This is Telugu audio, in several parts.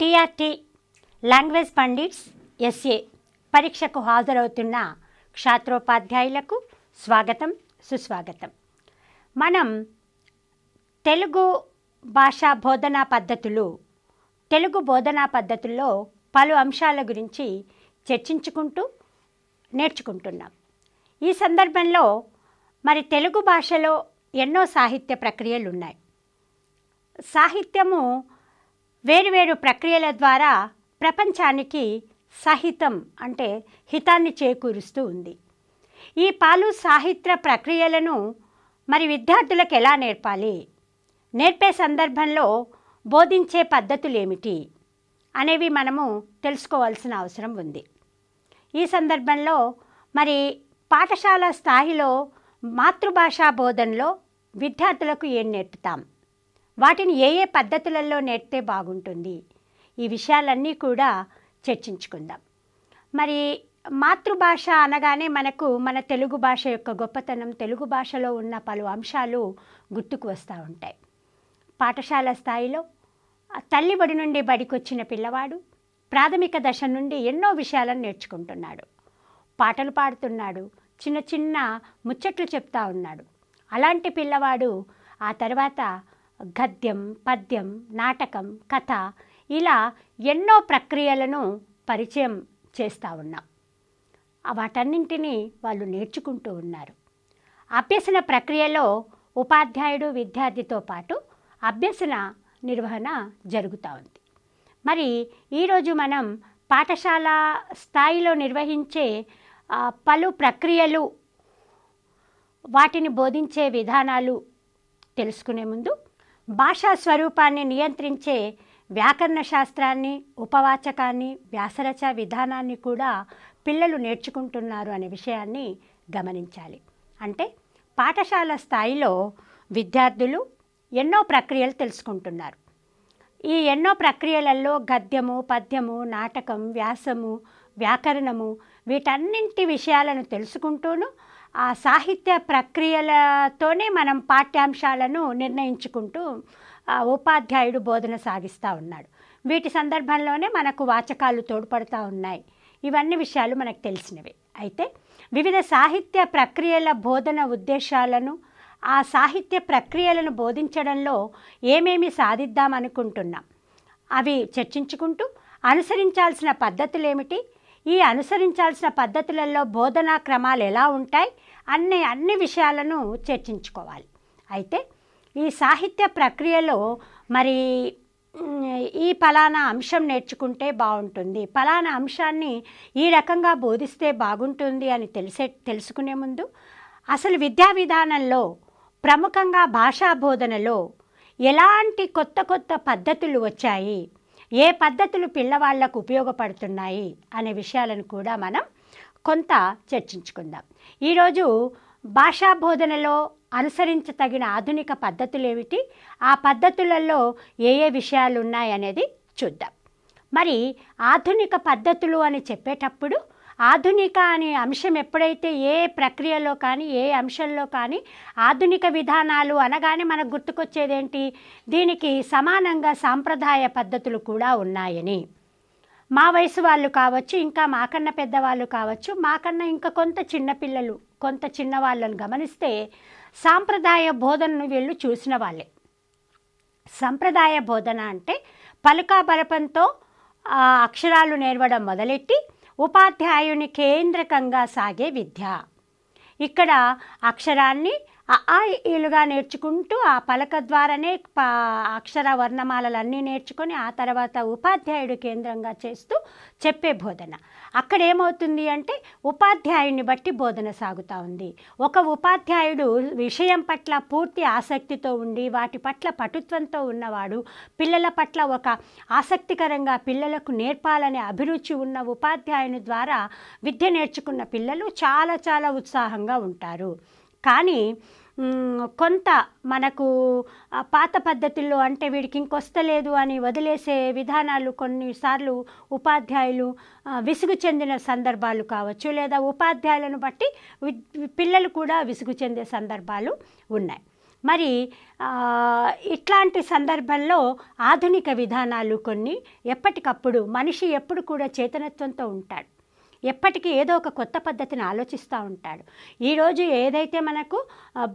టీఆర్టీ లాంగ్వేజ్ పండిట్స్ ఎస్ఏ పరీక్షకు హాజరవుతున్న క్షాత్రోపాధ్యాయులకు స్వాగతం సుస్వాగతం మనం తెలుగు భాషా బోధనా పద్ధతులు తెలుగు బోధనా పద్ధతుల్లో పలు అంశాల గురించి చర్చించుకుంటూ నేర్చుకుంటున్నాం ఈ సందర్భంలో మరి తెలుగు భాషలో ఎన్నో సాహిత్య ప్రక్రియలు ఉన్నాయి సాహిత్యము వేరువేరు ప్రక్రియల ద్వారా ప్రపంచానికి సహితం అంటే హితాన్ని చేకూరుస్తూ ఉంది ఈ పాలు సాహిత్య ప్రక్రియలను మరి విద్యార్థులకు ఎలా నేర్పాలి నేర్పే సందర్భంలో బోధించే పద్ధతులు ఏమిటి అనేవి మనము తెలుసుకోవాల్సిన అవసరం ఉంది ఈ సందర్భంలో మరి పాఠశాల స్థాయిలో మాతృభాషా బోధనలో విద్యార్థులకు ఏం నేర్పుతాం వాటిని ఏ ఏ పద్ధతులలో నేర్తే బాగుంటుంది ఈ విషయాలన్నీ కూడా చర్చించుకుందాం మరి మాతృభాష అనగానే మనకు మన తెలుగు భాష యొక్క గొప్పతనం తెలుగు భాషలో ఉన్న పలు అంశాలు గుర్తుకు వస్తూ ఉంటాయి పాఠశాల స్థాయిలో తల్లి బడి నుండి బడికొచ్చిన పిల్లవాడు ప్రాథమిక దశ నుండి ఎన్నో విషయాలను నేర్చుకుంటున్నాడు పాటలు పాడుతున్నాడు చిన్న చిన్న ముచ్చట్లు చెప్తా ఉన్నాడు అలాంటి పిల్లవాడు ఆ తర్వాత గద్యం పద్యం నాటకం కథ ఇలా ఎన్నో ప్రక్రియలను పరిచయం చేస్తూ ఉన్నాం వాటన్నింటినీ వాళ్ళు నేర్చుకుంటూ ఉన్నారు అభ్యసన ప్రక్రియలో ఉపాధ్యాయుడు విద్యార్థితో పాటు అభ్యసన నిర్వహణ జరుగుతూ ఉంది మరి ఈరోజు మనం పాఠశాల స్థాయిలో నిర్వహించే పలు ప్రక్రియలు వాటిని బోధించే విధానాలు తెలుసుకునే ముందు భాషా స్వరూపాన్ని నియంత్రించే వ్యాకరణ శాస్త్రాన్ని ఉపవాచకాన్ని వ్యాసరచ విధానాన్ని కూడా పిల్లలు నేర్చుకుంటున్నారు అనే విషయాన్ని గమనించాలి అంటే పాఠశాల స్థాయిలో విద్యార్థులు ఎన్నో ప్రక్రియలు తెలుసుకుంటున్నారు ఈ ఎన్నో ప్రక్రియలలో గద్యము పద్యము నాటకం వ్యాసము వ్యాకరణము వీటన్నింటి విషయాలను తెలుసుకుంటూను ఆ సాహిత్య ప్రక్రియలతోనే మనం పాఠ్యాంశాలను నిర్ణయించుకుంటూ ఉపాధ్యాయుడు బోధన సాగిస్తూ ఉన్నాడు వీటి సందర్భంలోనే మనకు వాచకాలు తోడ్పడుతూ ఉన్నాయి ఇవన్నీ విషయాలు మనకు తెలిసినవి అయితే వివిధ సాహిత్య ప్రక్రియల బోధన ఉద్దేశాలను ఆ సాహిత్య ప్రక్రియలను బోధించడంలో ఏమేమి సాధిద్దామనుకుంటున్నాం అవి చర్చించుకుంటూ అనుసరించాల్సిన పద్ధతులేమిటి ఈ అనుసరించాల్సిన పద్ధతులలో బోధనా క్రమాలు ఎలా ఉంటాయి అనే అన్ని విషయాలను చర్చించుకోవాలి అయితే ఈ సాహిత్య ప్రక్రియలో మరి ఈ ఫలానా అంశం నేర్చుకుంటే బాగుంటుంది ఫలానా అంశాన్ని ఈ రకంగా బోధిస్తే బాగుంటుంది అని తెలిసే తెలుసుకునే ముందు అసలు విద్యా విధానంలో ప్రముఖంగా భాషా బోధనలో ఎలాంటి కొత్త కొత్త పద్ధతులు వచ్చాయి ఏ పద్ధతులు పిల్లవాళ్లకు ఉపయోగపడుతున్నాయి అనే విషయాలను కూడా మనం కొంత చర్చించుకుందాం ఈరోజు భాషా బోధనలో అనుసరించతగిన ఆధునిక పద్ధతులు ఏమిటి ఆ పద్ధతులలో ఏ ఏ విషయాలు ఉన్నాయనేది చూద్దాం మరి ఆధునిక పద్ధతులు అని చెప్పేటప్పుడు ఆధునిక అనే అంశం ఎప్పుడైతే ఏ ప్రక్రియలో కానీ ఏ అంశంలో కానీ ఆధునిక విధానాలు అనగానే మనకు గుర్తుకొచ్చేదేంటి దీనికి సమానంగా సాంప్రదాయ పద్ధతులు కూడా ఉన్నాయని మా వయసు వాళ్ళు కావచ్చు ఇంకా మాకన్న పెద్దవాళ్ళు కావచ్చు మాకన్నా ఇంకా కొంత చిన్నపిల్లలు కొంత చిన్న గమనిస్తే సాంప్రదాయ బోధనను వీళ్ళు చూసిన వాళ్ళే సంప్రదాయ బోధన అంటే పలుకా బలపంతో అక్షరాలు నేర్వడం మొదలెట్టి ఉపాధ్యాయుని కేంద్రకంగా సాగే విద్య ఇక్కడ అక్షరాన్ని ఆ ఈలుగా నేర్చుకుంటూ ఆ పలక ద్వారానే పా అక్షర వర్ణమాలలన్నీ నేర్చుకొని ఆ తర్వాత ఉపాధ్యాయుడు కేంద్రంగా చేస్తూ చెప్పే బోధన అక్కడ ఏమవుతుంది అంటే ఉపాధ్యాయుడిని బట్టి బోధన సాగుతూ ఉంది ఒక ఉపాధ్యాయుడు విషయం పట్ల పూర్తి ఆసక్తితో ఉండి వాటి పట్ల పటుత్వంతో ఉన్నవాడు పిల్లల పట్ల ఒక ఆసక్తికరంగా పిల్లలకు నేర్పాలనే అభిరుచి ఉన్న ఉపాధ్యాయుని ద్వారా విద్య నేర్చుకున్న పిల్లలు చాలా చాలా ఉత్సాహంగా ఉంటారు కానీ కొంత మనకు పాత పద్ధతుల్లో అంటే వీడికి ఇంకొస్తలేదు అని వదిలేసే విధానాలు కొన్నిసార్లు ఉపాధ్యాయులు విసుగు చెందిన సందర్భాలు కావచ్చు లేదా ఉపాధ్యాయులను బట్టి పిల్లలు కూడా విసుగు చెందే సందర్భాలు ఉన్నాయి మరి ఇట్లాంటి సందర్భంలో ఆధునిక విధానాలు కొన్ని ఎప్పటికప్పుడు మనిషి ఎప్పుడు కూడా చేతనత్వంతో ఉంటాడు ఎప్పటికీ ఏదో ఒక కొత్త పద్ధతిని ఆలోచిస్తూ ఉంటాడు ఈరోజు ఏదైతే మనకు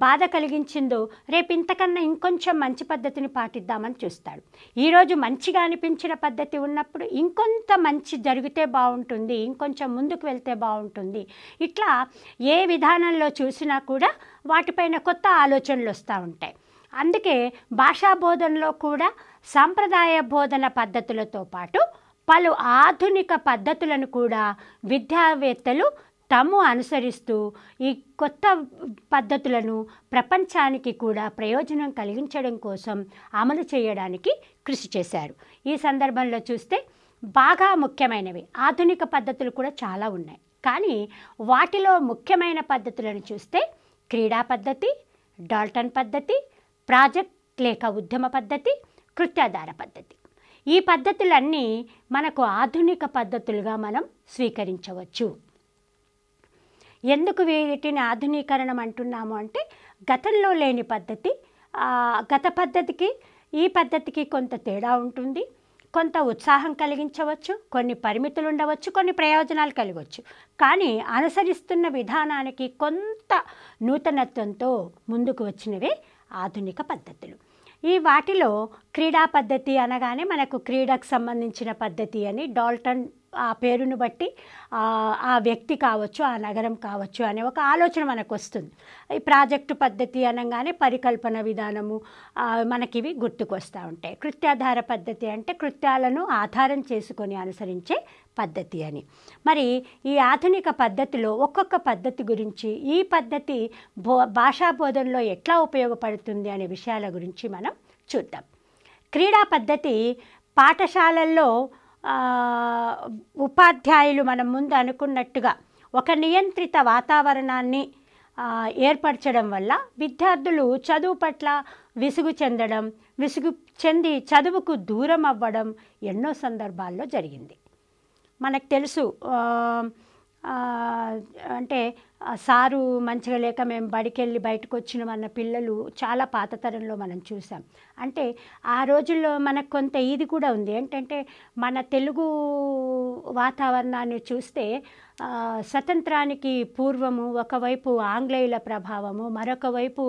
బాధ కలిగించిందో రేపు ఇంతకన్నా ఇంకొంచెం మంచి పద్ధతిని పాటిద్దామని చూస్తాడు ఈరోజు మంచిగా అనిపించిన పద్ధతి ఉన్నప్పుడు ఇంకొంత మంచి జరిగితే బాగుంటుంది ఇంకొంచెం ముందుకు వెళ్తే బాగుంటుంది ఇట్లా ఏ విధానంలో చూసినా కూడా వాటిపైన కొత్త ఆలోచనలు వస్తూ ఉంటాయి అందుకే భాషా బోధనలో కూడా సాంప్రదాయ బోధన పద్ధతులతో పాటు పలు ఆధునిక పద్ధతులను కూడా విద్యావేత్తలు తాము అనుసరిస్తూ ఈ కొత్త పద్ధతులను ప్రపంచానికి కూడా ప్రయోజనం కలిగించడం కోసం అమలు చేయడానికి కృషి చేశారు ఈ సందర్భంలో చూస్తే బాగా ముఖ్యమైనవి ఆధునిక పద్ధతులు కూడా చాలా ఉన్నాయి కానీ వాటిలో ముఖ్యమైన పద్ధతులను చూస్తే క్రీడా పద్ధతి డాల్టన్ పద్ధతి ప్రాజెక్ట్ లేక ఉద్యమ పద్ధతి కృత్యాధార పద్ధతి ఈ పద్ధతులన్నీ మనకు ఆధునిక పద్ధతులుగా మనం స్వీకరించవచ్చు ఎందుకు వీటిని ఆధునీకరణం అంటున్నాము అంటే గతంలో లేని పద్ధతి గత పద్ధతికి ఈ పద్ధతికి కొంత తేడా ఉంటుంది కొంత ఉత్సాహం కలిగించవచ్చు కొన్ని పరిమితులు ఉండవచ్చు కొన్ని ప్రయోజనాలు కలగవచ్చు కానీ అనుసరిస్తున్న విధానానికి కొంత నూతనత్వంతో ముందుకు వచ్చినవే ఆధునిక పద్ధతులు ఈ వాటిలో క్రీడా పద్ధతి అనగానే మనకు క్రీడకు సంబంధించిన పద్ధతి అని డాల్టన్ ఆ పేరును బట్టి ఆ వ్యక్తి కావచ్చు ఆ నగరం కావచ్చు అనే ఒక ఆలోచన మనకు వస్తుంది ఈ ప్రాజెక్టు పద్ధతి అనగానే పరికల్పన విధానము మనకివి గుర్తుకొస్తూ ఉంటాయి కృత్యాధార పద్ధతి అంటే కృత్యాలను ఆధారం చేసుకొని అనుసరించే పద్ధతి అని మరి ఈ ఆధునిక పద్ధతిలో ఒక్కొక్క పద్ధతి గురించి ఈ పద్ధతి బో భాషా బోధనలో ఎట్లా ఉపయోగపడుతుంది అనే విషయాల గురించి మనం చూద్దాం క్రీడా పద్ధతి పాఠశాలల్లో ఉపాధ్యాయులు మనం ముందు అనుకున్నట్టుగా ఒక నియంత్రిత వాతావరణాన్ని ఏర్పరచడం వల్ల విద్యార్థులు చదువు పట్ల విసుగు చెందడం విసుగు చెంది చదువుకు దూరం అవ్వడం ఎన్నో సందర్భాల్లో జరిగింది మనకు తెలుసు అంటే సారు మంచిగా లేక మేము బడికెళ్ళి బయటకు వచ్చిన మన పిల్లలు చాలా పాత తరంలో మనం చూసాం అంటే ఆ రోజుల్లో మనకు కొంత ఇది కూడా ఉంది ఏంటంటే మన తెలుగు వాతావరణాన్ని చూస్తే స్వతంత్రానికి పూర్వము ఒకవైపు ఆంగ్లేయుల ప్రభావము మరొక వైపు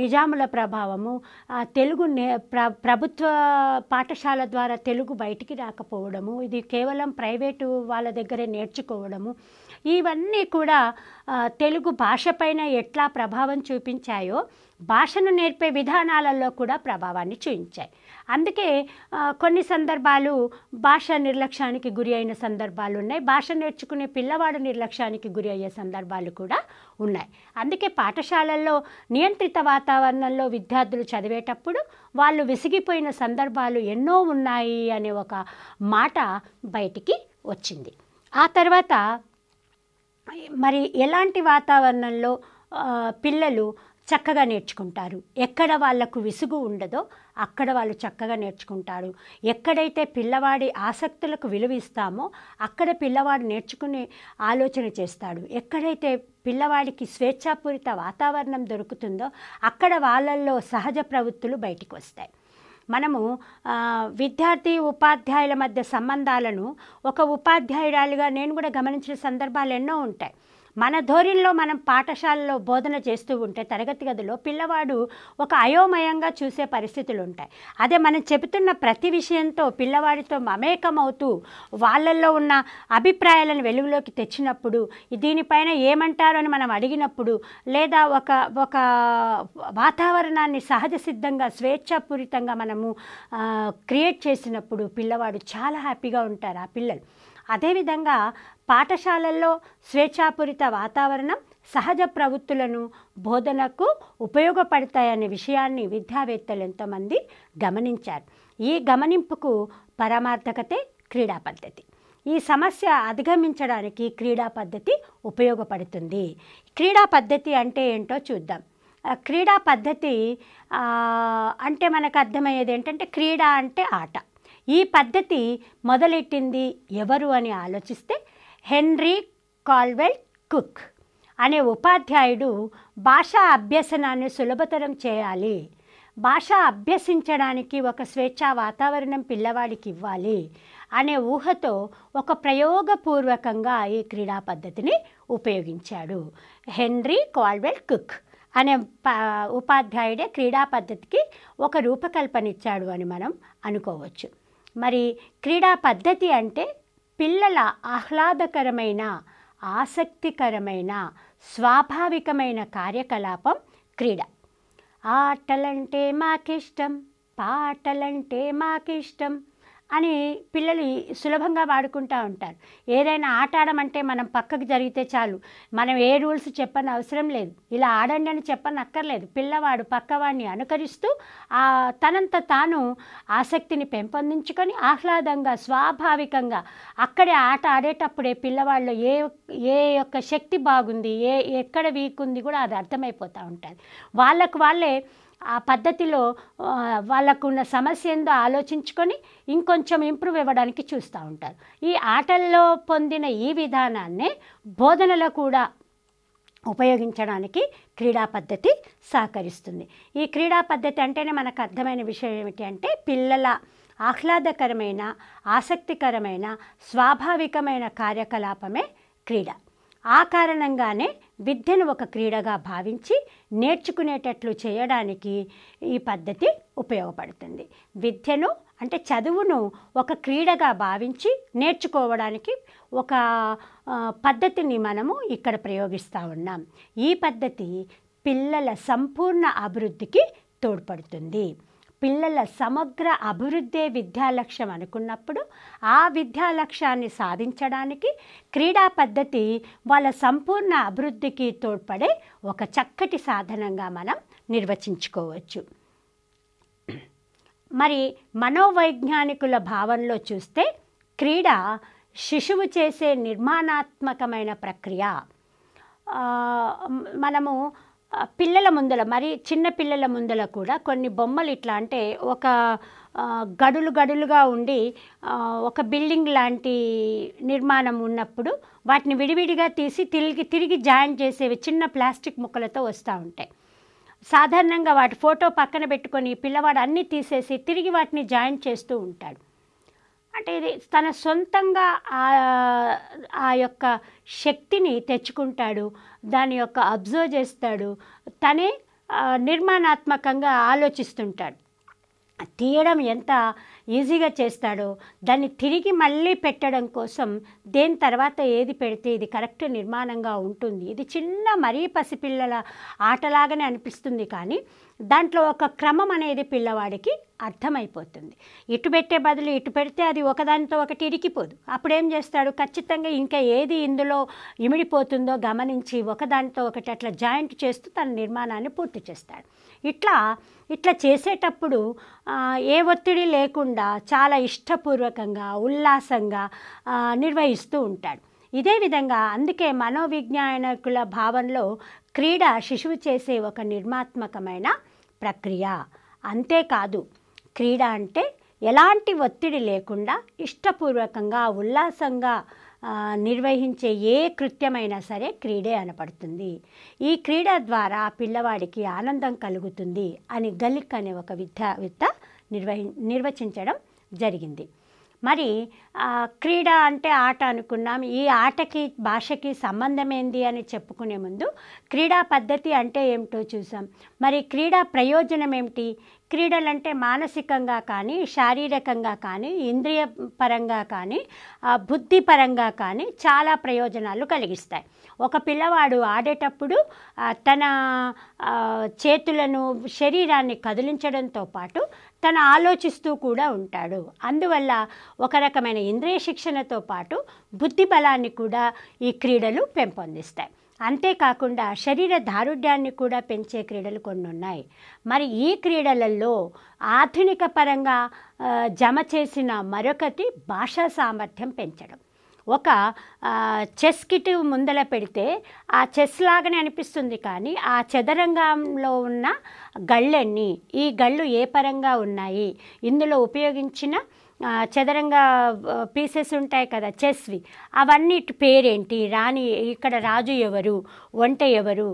నిజాముల ప్రభావము ఆ తెలుగు ప్ర ప్రభుత్వ పాఠశాల ద్వారా తెలుగు బయటికి రాకపోవడము ఇది కేవలం ప్రైవేటు వాళ్ళ దగ్గరే నేర్చుకోవడము ఇవన్నీ కూడా తెలుగు భాషపైన ఎట్లా ప్రభావం చూపించాయో భాషను నేర్పే విధానాలలో కూడా ప్రభావాన్ని చూపించాయి అందుకే కొన్ని సందర్భాలు భాష నిర్లక్ష్యానికి గురి అయిన సందర్భాలు ఉన్నాయి భాష నేర్చుకునే పిల్లవాడు నిర్లక్ష్యానికి గురి అయ్యే సందర్భాలు కూడా ఉన్నాయి అందుకే పాఠశాలల్లో నియంత్రిత వాతావరణంలో విద్యార్థులు చదివేటప్పుడు వాళ్ళు విసిగిపోయిన సందర్భాలు ఎన్నో ఉన్నాయి అనే ఒక మాట బయటికి వచ్చింది ఆ తర్వాత మరి ఎలాంటి వాతావరణంలో పిల్లలు చక్కగా నేర్చుకుంటారు ఎక్కడ వాళ్లకు విసుగు ఉండదో అక్కడ వాళ్ళు చక్కగా నేర్చుకుంటారు ఎక్కడైతే పిల్లవాడి ఆసక్తులకు విలువ ఇస్తామో అక్కడ పిల్లవాడు నేర్చుకునే ఆలోచన చేస్తాడు ఎక్కడైతే పిల్లవాడికి స్వేచ్ఛాపూరిత వాతావరణం దొరుకుతుందో అక్కడ వాళ్ళల్లో సహజ ప్రవృత్తులు బయటికి వస్తాయి మనము విద్యార్థి ఉపాధ్యాయుల మధ్య సంబంధాలను ఒక ఉపాధ్యాయురాలుగా నేను కూడా గమనించిన సందర్భాలు ఎన్నో ఉంటాయి మన ధోరణిలో మనం పాఠశాలలో బోధన చేస్తూ ఉంటే తరగతి గదిలో పిల్లవాడు ఒక అయోమయంగా చూసే పరిస్థితులు ఉంటాయి అదే మనం చెబుతున్న ప్రతి విషయంతో పిల్లవాడితో మమేకమవుతూ వాళ్ళల్లో ఉన్న అభిప్రాయాలను వెలుగులోకి తెచ్చినప్పుడు దీనిపైన ఏమంటారు అని మనం అడిగినప్పుడు లేదా ఒక ఒక వాతావరణాన్ని సహజ సిద్ధంగా స్వేచ్ఛాపూరితంగా మనము క్రియేట్ చేసినప్పుడు పిల్లవాడు చాలా హ్యాపీగా ఉంటారు ఆ పిల్లలు అదేవిధంగా పాఠశాలల్లో స్వేచ్ఛాపూరిత వాతావరణం సహజ ప్రవృత్తులను బోధనకు ఉపయోగపడతాయనే విషయాన్ని విద్యావేత్తలు ఎంతోమంది గమనించారు ఈ గమనింపుకు పరమార్థకతే క్రీడా పద్ధతి ఈ సమస్య అధిగమించడానికి క్రీడా పద్ధతి ఉపయోగపడుతుంది క్రీడా పద్ధతి అంటే ఏంటో చూద్దాం క్రీడా పద్ధతి అంటే మనకు అర్థమయ్యేది ఏంటంటే క్రీడా అంటే ఆట ఈ పద్ధతి మొదలెట్టింది ఎవరు అని ఆలోచిస్తే హెన్రీ కాల్వెల్ కుక్ అనే ఉపాధ్యాయుడు భాషా అభ్యసనాన్ని సులభతరం చేయాలి భాష అభ్యసించడానికి ఒక స్వేచ్ఛా వాతావరణం పిల్లవాడికి ఇవ్వాలి అనే ఊహతో ఒక ప్రయోగపూర్వకంగా ఈ క్రీడా పద్ధతిని ఉపయోగించాడు హెన్రీ కాల్వెల్ కుక్ అనే ఉపాధ్యాయుడే క్రీడా పద్ధతికి ఒక రూపకల్పన ఇచ్చాడు అని మనం అనుకోవచ్చు మరి క్రీడా పద్ధతి అంటే పిల్లల ఆహ్లాదకరమైన ఆసక్తికరమైన స్వాభావికమైన కార్యకలాపం క్రీడ ఆటలంటే మాకిష్టం పాటలంటే మాకిష్టం అని పిల్లలు సులభంగా వాడుకుంటూ ఉంటారు ఏదైనా ఆట ఆడమంటే మనం పక్కకు జరిగితే చాలు మనం ఏ రూల్స్ చెప్పని అవసరం లేదు ఇలా ఆడండి అని చెప్పని అక్కర్లేదు పిల్లవాడు పక్కవాడిని అనుకరిస్తూ ఆ తనంత తాను ఆసక్తిని పెంపొందించుకొని ఆహ్లాదంగా స్వాభావికంగా అక్కడే ఆట ఆడేటప్పుడే పిల్లవాళ్ళు ఏ ఏ యొక్క శక్తి బాగుంది ఏ ఎక్కడ వీక్ ఉంది కూడా అది అర్థమైపోతూ ఉంటుంది వాళ్ళకు వాళ్ళే ఆ పద్ధతిలో వాళ్ళకున్న సమస్య ఏందో ఆలోచించుకొని ఇంకొంచెం ఇంప్రూవ్ ఇవ్వడానికి చూస్తూ ఉంటారు ఈ ఆటల్లో పొందిన ఈ విధానాన్ని బోధనలో కూడా ఉపయోగించడానికి క్రీడా పద్ధతి సహకరిస్తుంది ఈ క్రీడా పద్ధతి అంటేనే మనకు అర్థమైన విషయం ఏమిటి అంటే పిల్లల ఆహ్లాదకరమైన ఆసక్తికరమైన స్వాభావికమైన కార్యకలాపమే క్రీడ ఆ కారణంగానే విద్యను ఒక క్రీడగా భావించి నేర్చుకునేటట్లు చేయడానికి ఈ పద్ధతి ఉపయోగపడుతుంది విద్యను అంటే చదువును ఒక క్రీడగా భావించి నేర్చుకోవడానికి ఒక పద్ధతిని మనము ఇక్కడ ప్రయోగిస్తూ ఉన్నాం ఈ పద్ధతి పిల్లల సంపూర్ణ అభివృద్ధికి తోడ్పడుతుంది పిల్లల సమగ్ర అభివృద్ధే విద్యా లక్ష్యం అనుకున్నప్పుడు ఆ విద్యా లక్ష్యాన్ని సాధించడానికి క్రీడా పద్ధతి వాళ్ళ సంపూర్ణ అభివృద్ధికి తోడ్పడే ఒక చక్కటి సాధనంగా మనం నిర్వచించుకోవచ్చు మరి మనోవైజ్ఞానికుల భావనలో చూస్తే క్రీడ శిశువు చేసే నిర్మాణాత్మకమైన ప్రక్రియ మనము పిల్లల ముందల మరి చిన్న పిల్లల ముందల కూడా కొన్ని బొమ్మలు ఇట్లా అంటే ఒక గడులు గడులుగా ఉండి ఒక బిల్డింగ్ లాంటి నిర్మాణం ఉన్నప్పుడు వాటిని విడివిడిగా తీసి తిరిగి తిరిగి జాయిన్ చేసేవి చిన్న ప్లాస్టిక్ ముక్కలతో వస్తూ ఉంటాయి సాధారణంగా వాటి ఫోటో పక్కన పెట్టుకొని పిల్లవాడు అన్నీ తీసేసి తిరిగి వాటిని జాయిన్ చేస్తూ ఉంటాడు అంటే ఇది తన సొంతంగా ఆ యొక్క శక్తిని తెచ్చుకుంటాడు దాని యొక్క అబ్జర్వ్ చేస్తాడు తనే నిర్మాణాత్మకంగా ఆలోచిస్తుంటాడు తీయడం ఎంత ఈజీగా చేస్తాడో దాన్ని తిరిగి మళ్ళీ పెట్టడం కోసం దేని తర్వాత ఏది పెడితే ఇది కరెక్ట్ నిర్మాణంగా ఉంటుంది ఇది చిన్న మరీ పసిపిల్లల ఆటలాగానే అనిపిస్తుంది కానీ దాంట్లో ఒక క్రమం అనేది పిల్లవాడికి అర్థమైపోతుంది ఇటు పెట్టే బదులు ఇటు పెడితే అది ఒకదానితో ఒకటి ఇరికిపోదు అప్పుడేం చేస్తాడు ఖచ్చితంగా ఇంకా ఏది ఇందులో ఇమిడిపోతుందో గమనించి ఒకదానితో ఒకటి అట్లా జాయింట్ చేస్తూ తన నిర్మాణాన్ని పూర్తి చేస్తాడు ఇట్లా ఇట్లా చేసేటప్పుడు ఏ ఒత్తిడి లేకుండా చాలా ఇష్టపూర్వకంగా ఉల్లాసంగా నిర్వహిస్తూ ఉంటాడు ఇదే విధంగా అందుకే మనోవిజ్ఞానకుల భావంలో క్రీడ శిశువు చేసే ఒక నిర్మాత్మకమైన ప్రక్రియ అంతేకాదు క్రీడ అంటే ఎలాంటి ఒత్తిడి లేకుండా ఇష్టపూర్వకంగా ఉల్లాసంగా నిర్వహించే ఏ కృత్యమైనా సరే క్రీడే అనపడుతుంది ఈ క్రీడ ద్వారా పిల్లవాడికి ఆనందం కలుగుతుంది అని గలిక్ అనే ఒక విద్యావేత్త నిర్వహి నిర్వచించడం జరిగింది మరి క్రీడ అంటే ఆట అనుకున్నాం ఈ ఆటకి భాషకి సంబంధం ఏంది అని చెప్పుకునే ముందు క్రీడా పద్ధతి అంటే ఏమిటో చూసాం మరి క్రీడా ప్రయోజనం ఏమిటి క్రీడలంటే మానసికంగా కానీ శారీరకంగా కానీ ఇంద్రియ పరంగా కానీ బుద్ధి పరంగా కానీ చాలా ప్రయోజనాలు కలిగిస్తాయి ఒక పిల్లవాడు ఆడేటప్పుడు తన చేతులను శరీరాన్ని కదిలించడంతో పాటు తను ఆలోచిస్తూ కూడా ఉంటాడు అందువల్ల ఒక రకమైన ఇంద్రియ శిక్షణతో పాటు బుద్ధి బలాన్ని కూడా ఈ క్రీడలు పెంపొందిస్తాయి అంతేకాకుండా శరీర దారుఢ్యాన్ని కూడా పెంచే క్రీడలు కొన్ని ఉన్నాయి మరి ఈ క్రీడలలో ఆధునిక పరంగా జమ చేసిన మరొకటి భాషా సామర్థ్యం పెంచడం ఒక చెస్ కిట్ ముందల పెడితే ఆ చెస్ లాగానే అనిపిస్తుంది కానీ ఆ చదరంగంలో ఉన్న గళ్ళన్నీ ఈ గళ్ళు ఏ పరంగా ఉన్నాయి ఇందులో ఉపయోగించిన చదరంగా పీసెస్ ఉంటాయి కదా చెస్వి అవన్నీ పేరేంటి రాణి ఇక్కడ రాజు ఎవరు వంట ఎవరు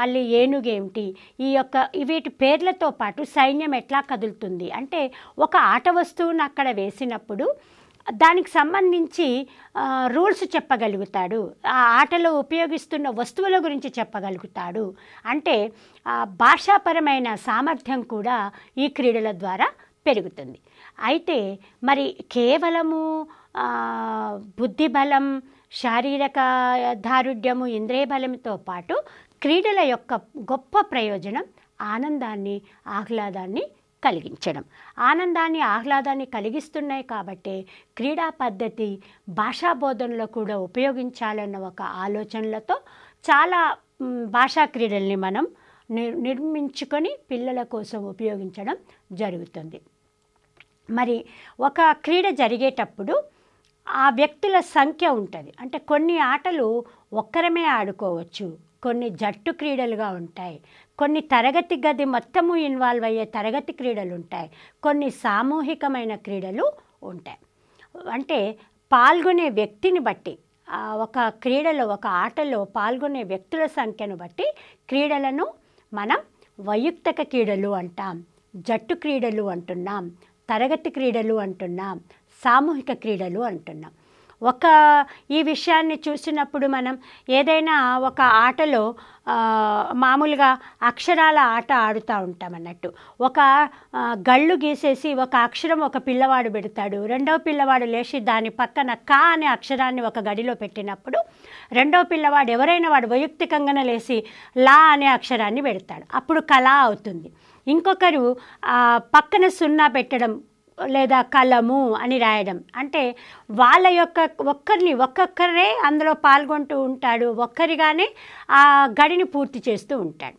మళ్ళీ ఏనుగేమిటి ఈ యొక్క వీటి పేర్లతో పాటు సైన్యం ఎట్లా కదులుతుంది అంటే ఒక ఆట వస్తువును అక్కడ వేసినప్పుడు దానికి సంబంధించి రూల్స్ చెప్పగలుగుతాడు ఆ ఆటలో ఉపయోగిస్తున్న వస్తువుల గురించి చెప్పగలుగుతాడు అంటే భాషాపరమైన సామర్థ్యం కూడా ఈ క్రీడల ద్వారా పెరుగుతుంది అయితే మరి కేవలము బుద్ధిబలం శారీరక దారుఢ్యము ఇంద్రియ బలంతో పాటు క్రీడల యొక్క గొప్ప ప్రయోజనం ఆనందాన్ని ఆహ్లాదాన్ని కలిగించడం ఆనందాన్ని ఆహ్లాదాన్ని కలిగిస్తున్నాయి కాబట్టి క్రీడా పద్ధతి భాషా బోధనలో కూడా ఉపయోగించాలన్న ఒక ఆలోచనలతో చాలా భాషా క్రీడల్ని మనం నిర్మించుకొని పిల్లల కోసం ఉపయోగించడం జరుగుతుంది మరి ఒక క్రీడ జరిగేటప్పుడు ఆ వ్యక్తుల సంఖ్య ఉంటుంది అంటే కొన్ని ఆటలు ఒక్కరమే ఆడుకోవచ్చు కొన్ని జట్టు క్రీడలుగా ఉంటాయి కొన్ని తరగతి గది మొత్తము ఇన్వాల్వ్ అయ్యే తరగతి క్రీడలు ఉంటాయి కొన్ని సామూహికమైన క్రీడలు ఉంటాయి అంటే పాల్గొనే వ్యక్తిని బట్టి ఒక క్రీడలో ఒక ఆటలో పాల్గొనే వ్యక్తుల సంఖ్యను బట్టి క్రీడలను మనం వైయక్తిక క్రీడలు అంటాం జట్టు క్రీడలు అంటున్నాం తరగతి క్రీడలు అంటున్నాం సామూహిక క్రీడలు అంటున్నాం ఒక ఈ విషయాన్ని చూసినప్పుడు మనం ఏదైనా ఒక ఆటలో మామూలుగా అక్షరాల ఆట ఆడుతూ ఉంటాం అన్నట్టు ఒక గళ్ళు గీసేసి ఒక అక్షరం ఒక పిల్లవాడు పెడతాడు రెండవ పిల్లవాడు లేచి దాని పక్కన కా అనే అక్షరాన్ని ఒక గడిలో పెట్టినప్పుడు రెండవ పిల్లవాడు ఎవరైనా వాడు వైయక్తికంగానే లేచి లా అనే అక్షరాన్ని పెడతాడు అప్పుడు కళ అవుతుంది ఇంకొకరు పక్కన సున్నా పెట్టడం లేదా కలము అని రాయడం అంటే వాళ్ళ యొక్క ఒక్కరిని ఒక్కొక్కరే అందులో పాల్గొంటూ ఉంటాడు ఒక్కరిగానే ఆ గడిని పూర్తి చేస్తూ ఉంటాడు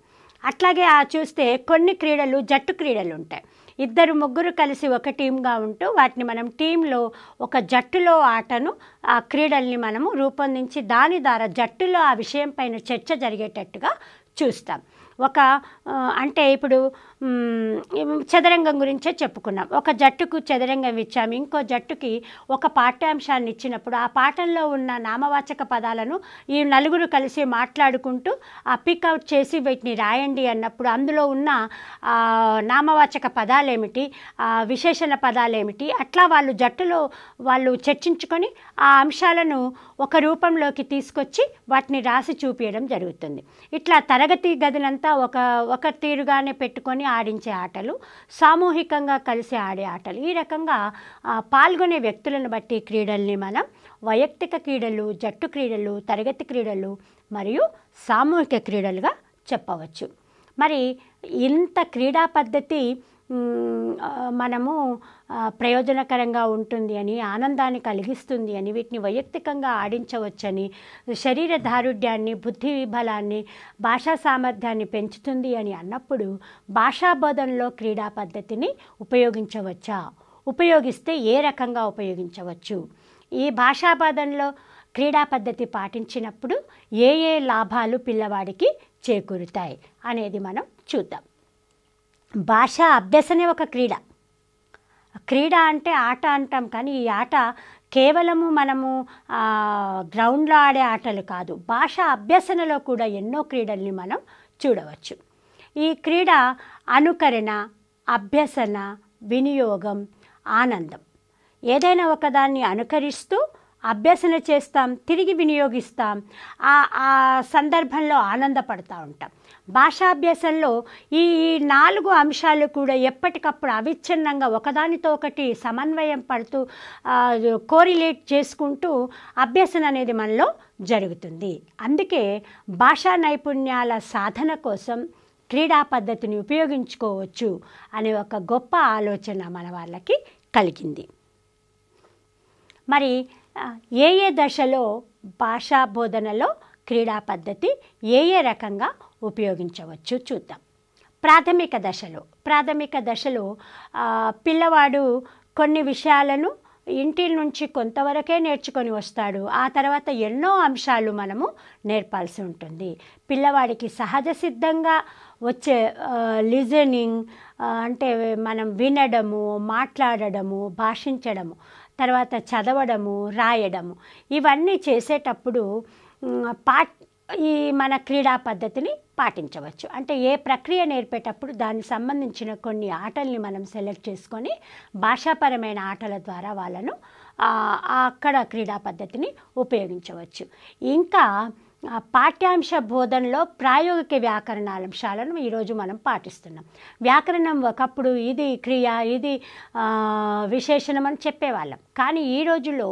అట్లాగే ఆ చూస్తే కొన్ని క్రీడలు జట్టు క్రీడలు ఉంటాయి ఇద్దరు ముగ్గురు కలిసి ఒక టీంగా ఉంటూ వాటిని మనం టీంలో ఒక జట్టులో ఆటను ఆ క్రీడల్ని మనము రూపొందించి దాని ద్వారా జట్టులో ఆ విషయం పైన చర్చ జరిగేటట్టుగా చూస్తాం ఒక అంటే ఇప్పుడు చదరంగం గురించే చెప్పుకున్నాం ఒక జట్టుకు చదరంగం ఇచ్చాము ఇంకో జట్టుకి ఒక పాఠ్యాంశాన్ని ఇచ్చినప్పుడు ఆ పాఠంలో ఉన్న నామవాచక పదాలను ఈ నలుగురు కలిసి మాట్లాడుకుంటూ ఆ పికౌట్ చేసి వీటిని రాయండి అన్నప్పుడు అందులో ఉన్న నామవాచక పదాలేమిటి విశేషణ పదాలేమిటి అట్లా వాళ్ళు జట్టులో వాళ్ళు చర్చించుకొని ఆ అంశాలను ఒక రూపంలోకి తీసుకొచ్చి వాటిని రాసి చూపించడం జరుగుతుంది ఇట్లా తరగతి గదినంతా ఒక ఒక తీరుగానే పెట్టుకొని ఆడించే ఆటలు సామూహికంగా కలిసి ఆడే ఆటలు ఈ రకంగా పాల్గొనే వ్యక్తులను బట్టి క్రీడల్ని మనం వైయక్తిక క్రీడలు జట్టు క్రీడలు తరగతి క్రీడలు మరియు సామూహిక క్రీడలుగా చెప్పవచ్చు మరి ఇంత క్రీడా పద్ధతి మనము ప్రయోజనకరంగా ఉంటుంది అని ఆనందాన్ని కలిగిస్తుంది అని వీటిని వైయక్తికంగా ఆడించవచ్చని శరీర దారుఢ్యాన్ని బుద్ధి బలాన్ని భాషా సామర్థ్యాన్ని పెంచుతుంది అని అన్నప్పుడు భాషా బోధనలో క్రీడా పద్ధతిని ఉపయోగించవచ్చా ఉపయోగిస్తే ఏ రకంగా ఉపయోగించవచ్చు ఈ భాషా బోధనలో క్రీడా పద్ధతి పాటించినప్పుడు ఏ ఏ లాభాలు పిల్లవాడికి చేకూరుతాయి అనేది మనం చూద్దాం భాష అభ్యసనే ఒక క్రీడ క్రీడ అంటే ఆట అంటాం కానీ ఈ ఆట కేవలము మనము గ్రౌండ్లో ఆడే ఆటలు కాదు భాష అభ్యసనలో కూడా ఎన్నో క్రీడల్ని మనం చూడవచ్చు ఈ క్రీడ అనుకరణ అభ్యసన వినియోగం ఆనందం ఏదైనా ఒకదాన్ని అనుకరిస్తూ అభ్యసన చేస్తాం తిరిగి వినియోగిస్తాం ఆ సందర్భంలో ఆనందపడతా ఉంటాం భాషాభ్యాసంలో ఈ నాలుగు అంశాలు కూడా ఎప్పటికప్పుడు అవిచ్ఛిన్నంగా ఒకదానితో ఒకటి సమన్వయం పడుతూ కోరిలేట్ చేసుకుంటూ అభ్యసన అనేది మనలో జరుగుతుంది అందుకే భాషా నైపుణ్యాల సాధన కోసం క్రీడా పద్ధతిని ఉపయోగించుకోవచ్చు అనే ఒక గొప్ప ఆలోచన మన వాళ్ళకి కలిగింది మరి ఏ ఏ దశలో భాషా బోధనలో క్రీడా పద్ధతి ఏ ఏ రకంగా ఉపయోగించవచ్చు చూద్దాం ప్రాథమిక దశలో ప్రాథమిక దశలో పిల్లవాడు కొన్ని విషయాలను ఇంటి నుంచి కొంతవరకే నేర్చుకొని వస్తాడు ఆ తర్వాత ఎన్నో అంశాలు మనము నేర్పాల్సి ఉంటుంది పిల్లవాడికి సహజ సిద్ధంగా వచ్చే లిజనింగ్ అంటే మనం వినడము మాట్లాడడము భాషించడము తర్వాత చదవడము రాయడము ఇవన్నీ చేసేటప్పుడు పా ఈ మన క్రీడా పద్ధతిని పాటించవచ్చు అంటే ఏ ప్రక్రియ నేర్పేటప్పుడు దానికి సంబంధించిన కొన్ని ఆటల్ని మనం సెలెక్ట్ చేసుకొని భాషాపరమైన ఆటల ద్వారా వాళ్ళను అక్కడ క్రీడా పద్ధతిని ఉపయోగించవచ్చు ఇంకా పాఠ్యాంశ బోధనలో ప్రాయోగిక వ్యాకరణ అంశాలను ఈరోజు మనం పాటిస్తున్నాం వ్యాకరణం ఒకప్పుడు ఇది క్రియ ఇది విశేషణం అని చెప్పేవాళ్ళం కానీ ఈ రోజుల్లో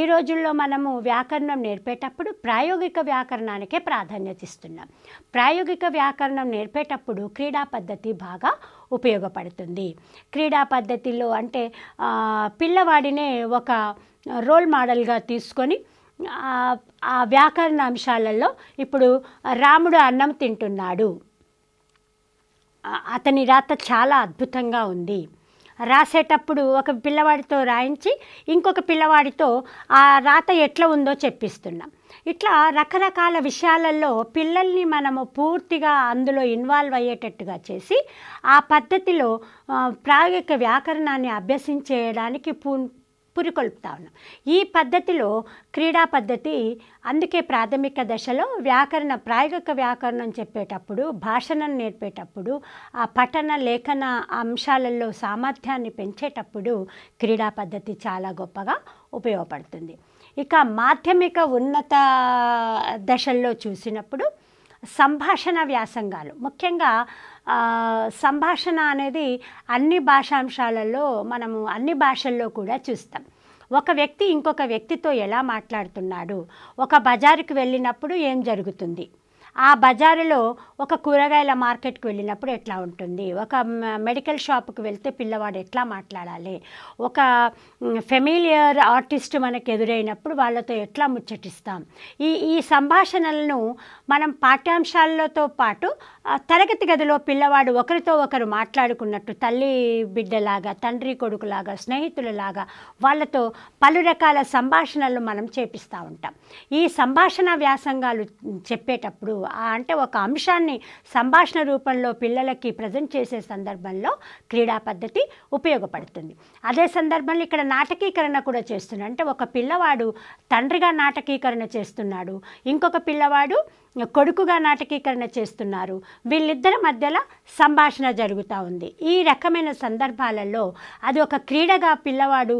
ఈ రోజుల్లో మనము వ్యాకరణం నేర్పేటప్పుడు ప్రాయోగిక వ్యాకరణానికే ప్రాధాన్యత ఇస్తున్నాం ప్రాయోగిక వ్యాకరణం నేర్పేటప్పుడు క్రీడా పద్ధతి బాగా ఉపయోగపడుతుంది క్రీడా పద్ధతిలో అంటే పిల్లవాడినే ఒక రోల్ మోడల్గా తీసుకొని ఆ వ్యాకరణ అంశాలలో ఇప్పుడు రాముడు అన్నం తింటున్నాడు అతని రాత చాలా అద్భుతంగా ఉంది రాసేటప్పుడు ఒక పిల్లవాడితో రాయించి ఇంకొక పిల్లవాడితో ఆ రాత ఎట్లా ఉందో చెప్పిస్తున్నాం ఇట్లా రకరకాల విషయాలలో పిల్లల్ని మనము పూర్తిగా అందులో ఇన్వాల్వ్ అయ్యేటట్టుగా చేసి ఆ పద్ధతిలో ప్రాయోగిక వ్యాకరణాన్ని అభ్యసించేయడానికి పూ పురికొల్పుతా ఉన్నాం ఈ పద్ధతిలో క్రీడా పద్ధతి అందుకే ప్రాథమిక దశలో వ్యాకరణ ప్రాయోగిక వ్యాకరణం చెప్పేటప్పుడు భాషను నేర్పేటప్పుడు ఆ పఠన లేఖన అంశాలలో సామర్థ్యాన్ని పెంచేటప్పుడు క్రీడా పద్ధతి చాలా గొప్పగా ఉపయోగపడుతుంది ఇక మాధ్యమిక ఉన్నత దశల్లో చూసినప్పుడు సంభాషణ వ్యాసంగాలు ముఖ్యంగా సంభాషణ అనేది అన్ని భాషాంశాలలో మనము అన్ని భాషల్లో కూడా చూస్తాం ఒక వ్యక్తి ఇంకొక వ్యక్తితో ఎలా మాట్లాడుతున్నాడు ఒక బజారుకు వెళ్ళినప్పుడు ఏం జరుగుతుంది ఆ బజారులో ఒక కూరగాయల మార్కెట్కి వెళ్ళినప్పుడు ఎట్లా ఉంటుంది ఒక మెడికల్ షాప్కి వెళ్తే పిల్లవాడు ఎట్లా మాట్లాడాలి ఒక ఫెమిలియర్ ఆర్టిస్ట్ మనకు ఎదురైనప్పుడు వాళ్ళతో ఎట్లా ముచ్చటిస్తాం ఈ ఈ సంభాషణలను మనం పాఠ్యాంశాలతో పాటు తరగతి గదిలో పిల్లవాడు ఒకరితో ఒకరు మాట్లాడుకున్నట్టు తల్లి బిడ్డలాగా తండ్రి కొడుకులాగా స్నేహితులలాగా వాళ్ళతో పలు రకాల సంభాషణలు మనం చేపిస్తూ ఉంటాం ఈ సంభాషణ వ్యాసంగాలు చెప్పేటప్పుడు అంటే ఒక అంశాన్ని సంభాషణ రూపంలో పిల్లలకి ప్రజెంట్ చేసే సందర్భంలో క్రీడా పద్ధతి ఉపయోగపడుతుంది అదే సందర్భంలో ఇక్కడ నాటకీకరణ కూడా చేస్తున్నాడు అంటే ఒక పిల్లవాడు తండ్రిగా నాటకీకరణ చేస్తున్నాడు ఇంకొక పిల్లవాడు కొడుకుగా నాటకీకరణ చేస్తున్నారు వీళ్ళిద్దరి మధ్యలో సంభాషణ జరుగుతూ ఉంది ఈ రకమైన సందర్భాలలో అది ఒక క్రీడగా పిల్లవాడు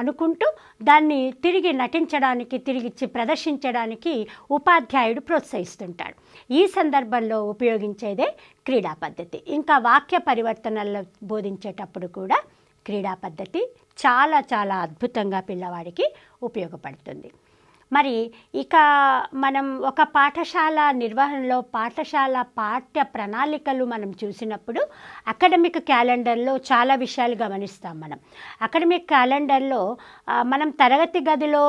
అనుకుంటూ దాన్ని తిరిగి నటించడానికి తిరిగిచ్చి ప్రదర్శించడానికి ఉపాధ్యాయుడు ప్రోత్సహిస్తుంటాడు ఈ సందర్భంలో ఉపయోగించేదే క్రీడా పద్ధతి ఇంకా వాక్య పరివర్తనల్లో బోధించేటప్పుడు కూడా క్రీడా పద్ధతి చాలా చాలా అద్భుతంగా పిల్లవాడికి ఉపయోగపడుతుంది మరి ఇక మనం ఒక పాఠశాల నిర్వహణలో పాఠశాల పాఠ్య ప్రణాళికలు మనం చూసినప్పుడు అకాడమిక్ క్యాలెండర్లో చాలా విషయాలు గమనిస్తాం మనం అకాడమిక్ క్యాలెండర్లో మనం తరగతి గదిలో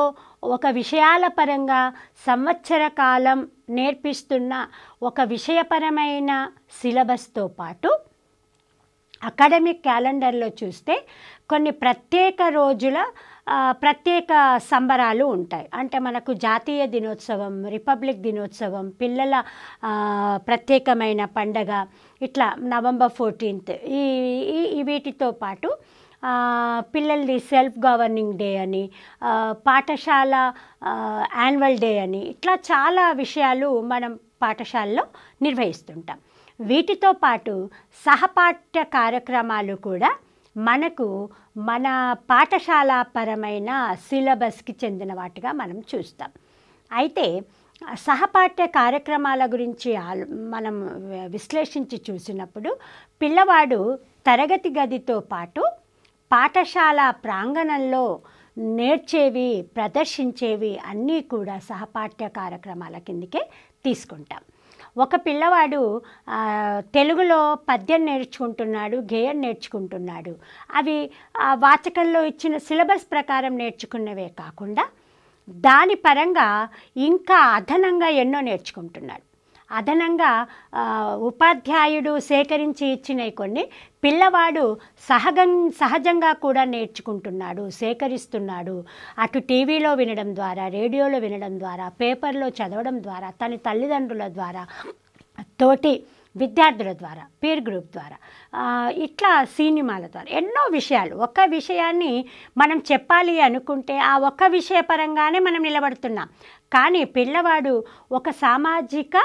ఒక విషయాల పరంగా సంవత్సర కాలం నేర్పిస్తున్న ఒక విషయపరమైన సిలబస్తో పాటు అకాడమిక్ క్యాలెండర్లో చూస్తే కొన్ని ప్రత్యేక రోజుల ప్రత్యేక సంబరాలు ఉంటాయి అంటే మనకు జాతీయ దినోత్సవం రిపబ్లిక్ దినోత్సవం పిల్లల ప్రత్యేకమైన పండగ ఇట్లా నవంబర్ ఫోర్టీన్త్ ఈ వీటితో పాటు పిల్లల్ని సెల్ఫ్ గవర్నింగ్ డే అని పాఠశాల యాన్యువల్ డే అని ఇట్లా చాలా విషయాలు మనం పాఠశాలలో నిర్వహిస్తుంటాం వీటితో పాటు సహపాఠ్య కార్యక్రమాలు కూడా మనకు మన పాఠశాల పరమైన సిలబస్కి చెందిన వాటిగా మనం చూస్తాం అయితే సహపాఠ్య కార్యక్రమాల గురించి మనం విశ్లేషించి చూసినప్పుడు పిల్లవాడు తరగతి గదితో పాటు పాఠశాల ప్రాంగణంలో నేర్చేవి ప్రదర్శించేవి అన్నీ కూడా సహపాఠ్య కార్యక్రమాల కిందకే తీసుకుంటాం ఒక పిల్లవాడు తెలుగులో పద్యం నేర్చుకుంటున్నాడు గేయం నేర్చుకుంటున్నాడు అవి వాచకంలో ఇచ్చిన సిలబస్ ప్రకారం నేర్చుకున్నవే కాకుండా దాని పరంగా ఇంకా అదనంగా ఎన్నో నేర్చుకుంటున్నాడు అదనంగా ఉపాధ్యాయుడు సేకరించి ఇచ్చినవి కొన్ని పిల్లవాడు సహగం సహజంగా కూడా నేర్చుకుంటున్నాడు సేకరిస్తున్నాడు అటు టీవీలో వినడం ద్వారా రేడియోలో వినడం ద్వారా పేపర్లో చదవడం ద్వారా తన తల్లిదండ్రుల ద్వారా తోటి విద్యార్థుల ద్వారా పీర్ గ్రూప్ ద్వారా ఇట్లా సినిమాల ద్వారా ఎన్నో విషయాలు ఒక్క విషయాన్ని మనం చెప్పాలి అనుకుంటే ఆ ఒక్క విషయ పరంగానే మనం నిలబడుతున్నాం కానీ పిల్లవాడు ఒక సామాజిక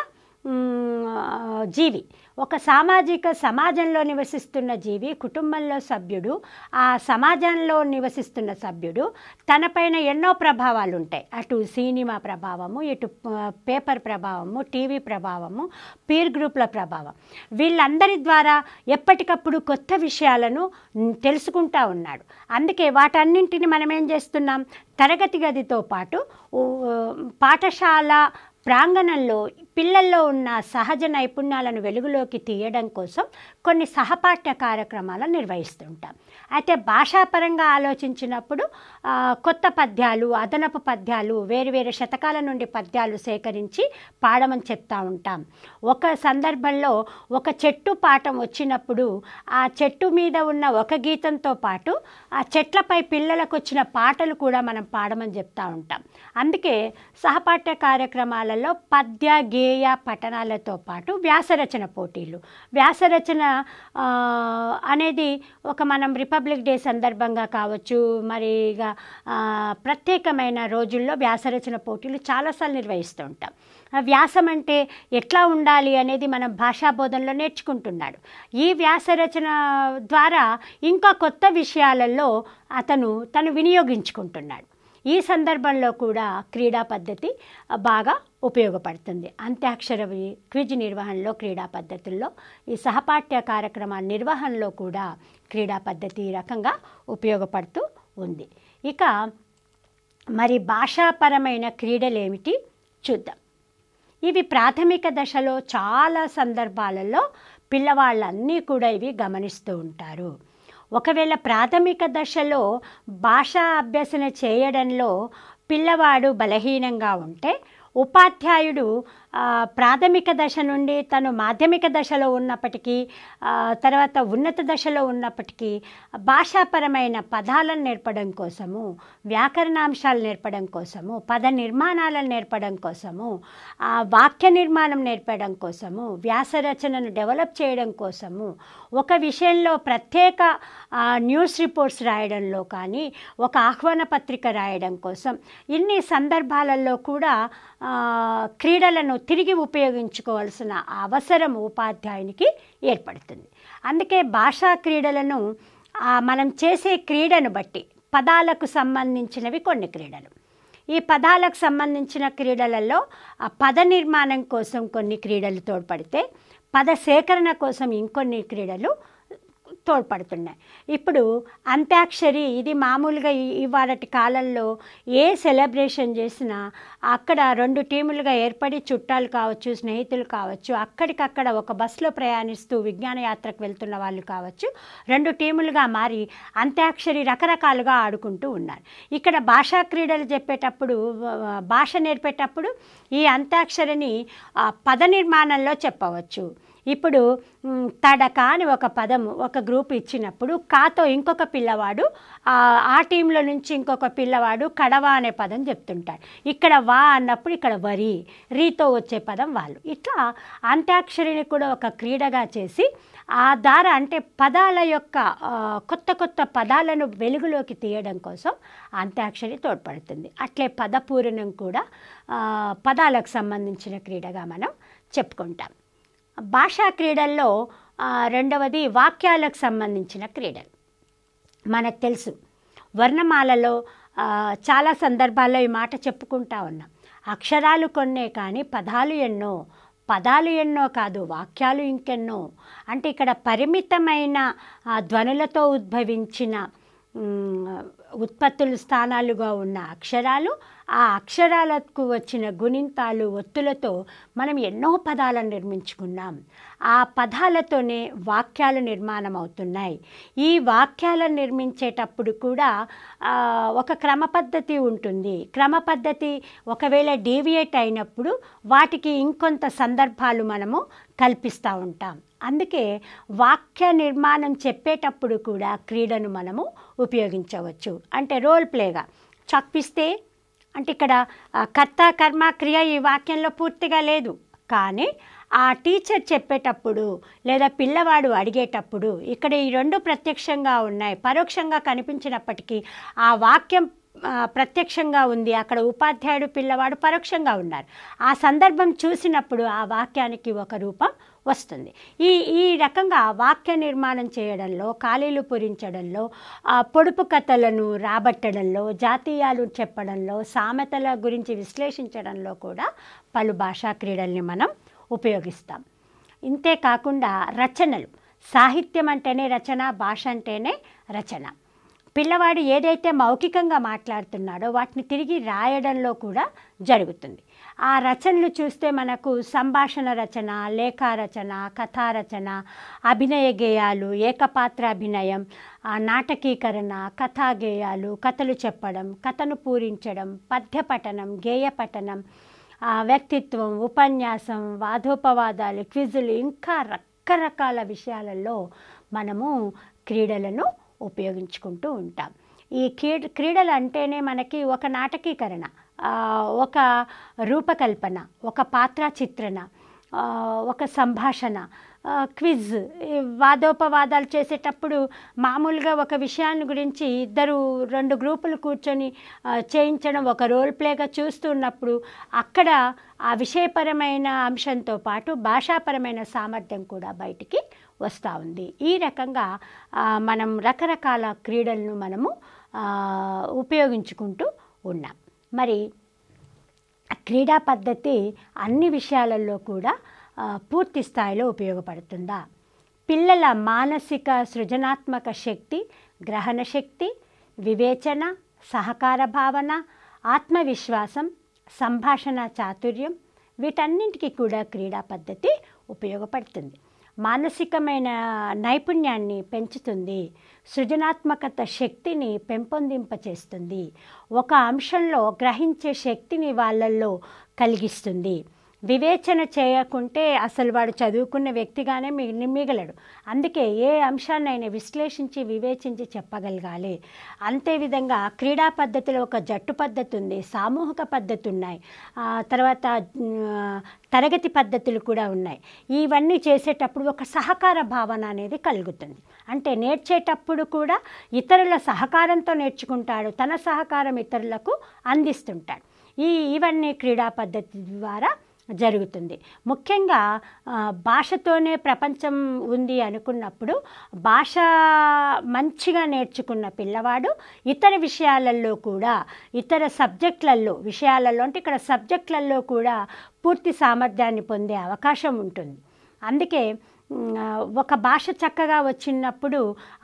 జీవి ఒక సామాజిక సమాజంలో నివసిస్తున్న జీవి కుటుంబంలో సభ్యుడు ఆ సమాజంలో నివసిస్తున్న సభ్యుడు తనపైన ఎన్నో ప్రభావాలు ఉంటాయి అటు సినిమా ప్రభావము ఇటు పేపర్ ప్రభావము టీవీ ప్రభావము పీర్ గ్రూప్ల ప్రభావం వీళ్ళందరి ద్వారా ఎప్పటికప్పుడు కొత్త విషయాలను తెలుసుకుంటా ఉన్నాడు అందుకే వాటన్నింటిని మనం ఏం చేస్తున్నాం తరగతి గదితో పాటు పాఠశాల ప్రాంగణంలో పిల్లల్లో ఉన్న సహజ నైపుణ్యాలను వెలుగులోకి తీయడం కోసం కొన్ని సహపాఠ్య కార్యక్రమాలను నిర్వహిస్తుంటాం అయితే భాషాపరంగా ఆలోచించినప్పుడు కొత్త పద్యాలు అదనపు పద్యాలు వేరు వేరు శతకాల నుండి పద్యాలు సేకరించి పాడమని చెప్తా ఉంటాం ఒక సందర్భంలో ఒక చెట్టు పాఠం వచ్చినప్పుడు ఆ చెట్టు మీద ఉన్న ఒక గీతంతో పాటు ఆ చెట్లపై పిల్లలకు వచ్చిన పాటలు కూడా మనం పాడమని చెప్తా ఉంటాం అందుకే సహపాఠ్య కార్యక్రమాలలో పద్య గేయ పఠనాలతో పాటు వ్యాసరచన పోటీలు వ్యాసరచన అనేది ఒక మనం రిపబ్లిక్ డే సందర్భంగా కావచ్చు మరి ఇక ప్రత్యేకమైన రోజుల్లో వ్యాసరచన పోటీలు చాలాసార్లు నిర్వహిస్తూ ఉంటాం వ్యాసం అంటే ఎట్లా ఉండాలి అనేది మనం భాషా బోధనలో నేర్చుకుంటున్నాడు ఈ వ్యాసరచన ద్వారా ఇంకా కొత్త విషయాలలో అతను తను వినియోగించుకుంటున్నాడు ఈ సందర్భంలో కూడా క్రీడా పద్ధతి బాగా ఉపయోగపడుతుంది అంత్యాక్షర క్విజ్ నిర్వహణలో క్రీడా పద్ధతుల్లో ఈ సహపాఠ్య కార్యక్రమాల నిర్వహణలో కూడా క్రీడా పద్ధతి ఈ రకంగా ఉపయోగపడుతూ ఉంది ఇక మరి భాషాపరమైన క్రీడలు ఏమిటి చూద్దాం ఇవి ప్రాథమిక దశలో చాలా సందర్భాలలో పిల్లవాళ్ళన్నీ కూడా ఇవి గమనిస్తూ ఉంటారు ఒకవేళ ప్రాథమిక దశలో భాషా అభ్యసన చేయడంలో పిల్లవాడు బలహీనంగా ఉంటే ఉపాధ్యాయుడు ప్రాథమిక దశ నుండి తను మాధ్యమిక దశలో ఉన్నప్పటికీ తర్వాత ఉన్నత దశలో ఉన్నప్పటికీ భాషాపరమైన పదాలను నేర్పడం కోసము వ్యాకరణాంశాలు నేర్పడం కోసము పద నిర్మాణాలను నేర్పడం కోసము వాక్య నిర్మాణం నేర్పడం కోసము వ్యాసరచనను డెవలప్ చేయడం కోసము ఒక విషయంలో ప్రత్యేక న్యూస్ రిపోర్ట్స్ రాయడంలో కానీ ఒక ఆహ్వాన పత్రిక రాయడం కోసం ఇన్ని సందర్భాలలో కూడా క్రీడలను తిరిగి ఉపయోగించుకోవాల్సిన అవసరం ఉపాధ్యాయునికి ఏర్పడుతుంది అందుకే భాషా క్రీడలను మనం చేసే క్రీడను బట్టి పదాలకు సంబంధించినవి కొన్ని క్రీడలు ఈ పదాలకు సంబంధించిన క్రీడలలో పద నిర్మాణం కోసం కొన్ని క్రీడలు తోడ్పడితే పద సేకరణ కోసం ఇంకొన్ని క్రీడలు తోడ్పడుతున్నాయి ఇప్పుడు అంత్యాక్షరి ఇది మామూలుగా ఇవాళటి కాలంలో ఏ సెలబ్రేషన్ చేసినా అక్కడ రెండు టీములుగా ఏర్పడి చుట్టాలు కావచ్చు స్నేహితులు కావచ్చు అక్కడికక్కడ ఒక బస్సులో ప్రయాణిస్తూ విజ్ఞానయాత్రకు వెళ్తున్న వాళ్ళు కావచ్చు రెండు టీములుగా మారి అంత్యాక్షరి రకరకాలుగా ఆడుకుంటూ ఉన్నారు ఇక్కడ భాషా క్రీడలు చెప్పేటప్పుడు భాష నేర్పేటప్పుడు ఈ అంత్యాక్షరిని పద నిర్మాణంలో చెప్పవచ్చు ఇప్పుడు తడక అని ఒక పదము ఒక గ్రూప్ ఇచ్చినప్పుడు కాతో ఇంకొక పిల్లవాడు ఆ టీంలో నుంచి ఇంకొక పిల్లవాడు కడవ అనే పదం చెప్తుంటాడు ఇక్కడ వా అన్నప్పుడు ఇక్కడ వరి రీతో వచ్చే పదం వాళ్ళు ఇట్లా అంత్యాక్షరిని కూడా ఒక క్రీడగా చేసి ఆ ద్వారా అంటే పదాల యొక్క కొత్త కొత్త పదాలను వెలుగులోకి తీయడం కోసం అంత్యాక్షరి తోడ్పడుతుంది అట్లే పదపూరణం కూడా పదాలకు సంబంధించిన క్రీడగా మనం చెప్పుకుంటాం భాషా క్రీడల్లో రెండవది వాక్యాలకు సంబంధించిన క్రీడలు మనకు తెలుసు వర్ణమాలలో చాలా సందర్భాల్లో ఈ మాట చెప్పుకుంటా ఉన్నాం అక్షరాలు కొన్నే కానీ పదాలు ఎన్నో పదాలు ఎన్నో కాదు వాక్యాలు ఇంకెన్నో అంటే ఇక్కడ పరిమితమైన ధ్వనులతో ఉద్భవించిన ఉత్పత్తులు స్థానాలుగా ఉన్న అక్షరాలు ఆ అక్షరాలకు వచ్చిన గుణింతాలు ఒత్తులతో మనం ఎన్నో పదాలను నిర్మించుకున్నాం ఆ పదాలతోనే వాక్యాలు నిర్మాణం అవుతున్నాయి ఈ వాక్యాలను నిర్మించేటప్పుడు కూడా ఒక క్రమ పద్ధతి ఉంటుంది క్రమ పద్ధతి ఒకవేళ డీవియేట్ అయినప్పుడు వాటికి ఇంకొంత సందర్భాలు మనము కల్పిస్తూ ఉంటాం అందుకే వాక్య నిర్మాణం చెప్పేటప్పుడు కూడా క్రీడను మనము ఉపయోగించవచ్చు అంటే రోల్ ప్లేగా చప్పిస్తే అంటే ఇక్కడ కర్త కర్మ క్రియ ఈ వాక్యంలో పూర్తిగా లేదు కానీ ఆ టీచర్ చెప్పేటప్పుడు లేదా పిల్లవాడు అడిగేటప్పుడు ఇక్కడ ఈ రెండు ప్రత్యక్షంగా ఉన్నాయి పరోక్షంగా కనిపించినప్పటికీ ఆ వాక్యం ప్రత్యక్షంగా ఉంది అక్కడ ఉపాధ్యాయుడు పిల్లవాడు పరోక్షంగా ఉన్నారు ఆ సందర్భం చూసినప్పుడు ఆ వాక్యానికి ఒక రూపం వస్తుంది ఈ ఈ రకంగా వాక్య నిర్మాణం చేయడంలో ఖాళీలు పూరించడంలో పొడుపు కథలను రాబట్టడంలో జాతీయాలు చెప్పడంలో సామెతల గురించి విశ్లేషించడంలో కూడా పలు భాషా క్రీడల్ని మనం ఉపయోగిస్తాం ఇంతే కాకుండా రచనలు సాహిత్యం అంటేనే రచన భాష అంటేనే రచన పిల్లవాడు ఏదైతే మౌఖికంగా మాట్లాడుతున్నాడో వాటిని తిరిగి రాయడంలో కూడా జరుగుతుంది ఆ రచనలు చూస్తే మనకు సంభాషణ రచన లేఖారచన కథారచన అభినయ గేయాలు ఏకపాత్ర అభినయం నాటకీకరణ కథా గేయాలు కథలు చెప్పడం కథను పూరించడం పద్యపఠనం గేయపఠనం వ్యక్తిత్వం ఉపన్యాసం వాదోపవాదాలు క్విజులు ఇంకా రకరకాల విషయాలలో మనము క్రీడలను ఉపయోగించుకుంటూ ఉంటాం ఈ క్రీడలు అంటేనే మనకి ఒక నాటకీకరణ ఒక రూపకల్పన ఒక పాత్ర చిత్రణ ఒక సంభాషణ క్విజ్ వాదోపవాదాలు చేసేటప్పుడు మామూలుగా ఒక విషయాన్ని గురించి ఇద్దరు రెండు గ్రూపులు కూర్చొని చేయించడం ఒక రోల్ ప్లేగా చూస్తున్నప్పుడు అక్కడ ఆ విషయపరమైన అంశంతో పాటు భాషాపరమైన సామర్థ్యం కూడా బయటికి వస్తూ ఉంది ఈ రకంగా మనం రకరకాల క్రీడలను మనము ఉపయోగించుకుంటూ ఉన్నాం మరి క్రీడా పద్ధతి అన్ని విషయాలలో కూడా పూర్తి స్థాయిలో ఉపయోగపడుతుందా పిల్లల మానసిక సృజనాత్మక శక్తి గ్రహణ శక్తి వివేచన సహకార భావన ఆత్మవిశ్వాసం సంభాషణ చాతుర్యం వీటన్నింటికి కూడా క్రీడా పద్ధతి ఉపయోగపడుతుంది మానసికమైన నైపుణ్యాన్ని పెంచుతుంది సృజనాత్మకత శక్తిని పెంపొందింపచేస్తుంది ఒక అంశంలో గ్రహించే శక్తిని వాళ్ళల్లో కలిగిస్తుంది వివేచన చేయకుంటే అసలు వాడు చదువుకున్న వ్యక్తిగానే మిగిలి మిగలడు అందుకే ఏ అంశాన్నైనా విశ్లేషించి వివేచించి చెప్పగలగాలి అంతేవిధంగా క్రీడా పద్ధతిలో ఒక జట్టు పద్ధతి ఉంది సామూహిక పద్ధతి ఉన్నాయి తర్వాత తరగతి పద్ధతులు కూడా ఉన్నాయి ఇవన్నీ చేసేటప్పుడు ఒక సహకార భావన అనేది కలుగుతుంది అంటే నేర్చేటప్పుడు కూడా ఇతరుల సహకారంతో నేర్చుకుంటాడు తన సహకారం ఇతరులకు అందిస్తుంటాడు ఈ ఇవన్నీ క్రీడా పద్ధతి ద్వారా జరుగుతుంది ముఖ్యంగా భాషతోనే ప్రపంచం ఉంది అనుకున్నప్పుడు భాష మంచిగా నేర్చుకున్న పిల్లవాడు ఇతర విషయాలలో కూడా ఇతర సబ్జెక్టులలో విషయాలలో అంటే ఇక్కడ సబ్జెక్టులలో కూడా పూర్తి సామర్థ్యాన్ని పొందే అవకాశం ఉంటుంది అందుకే ఒక భాష చక్కగా వచ్చినప్పుడు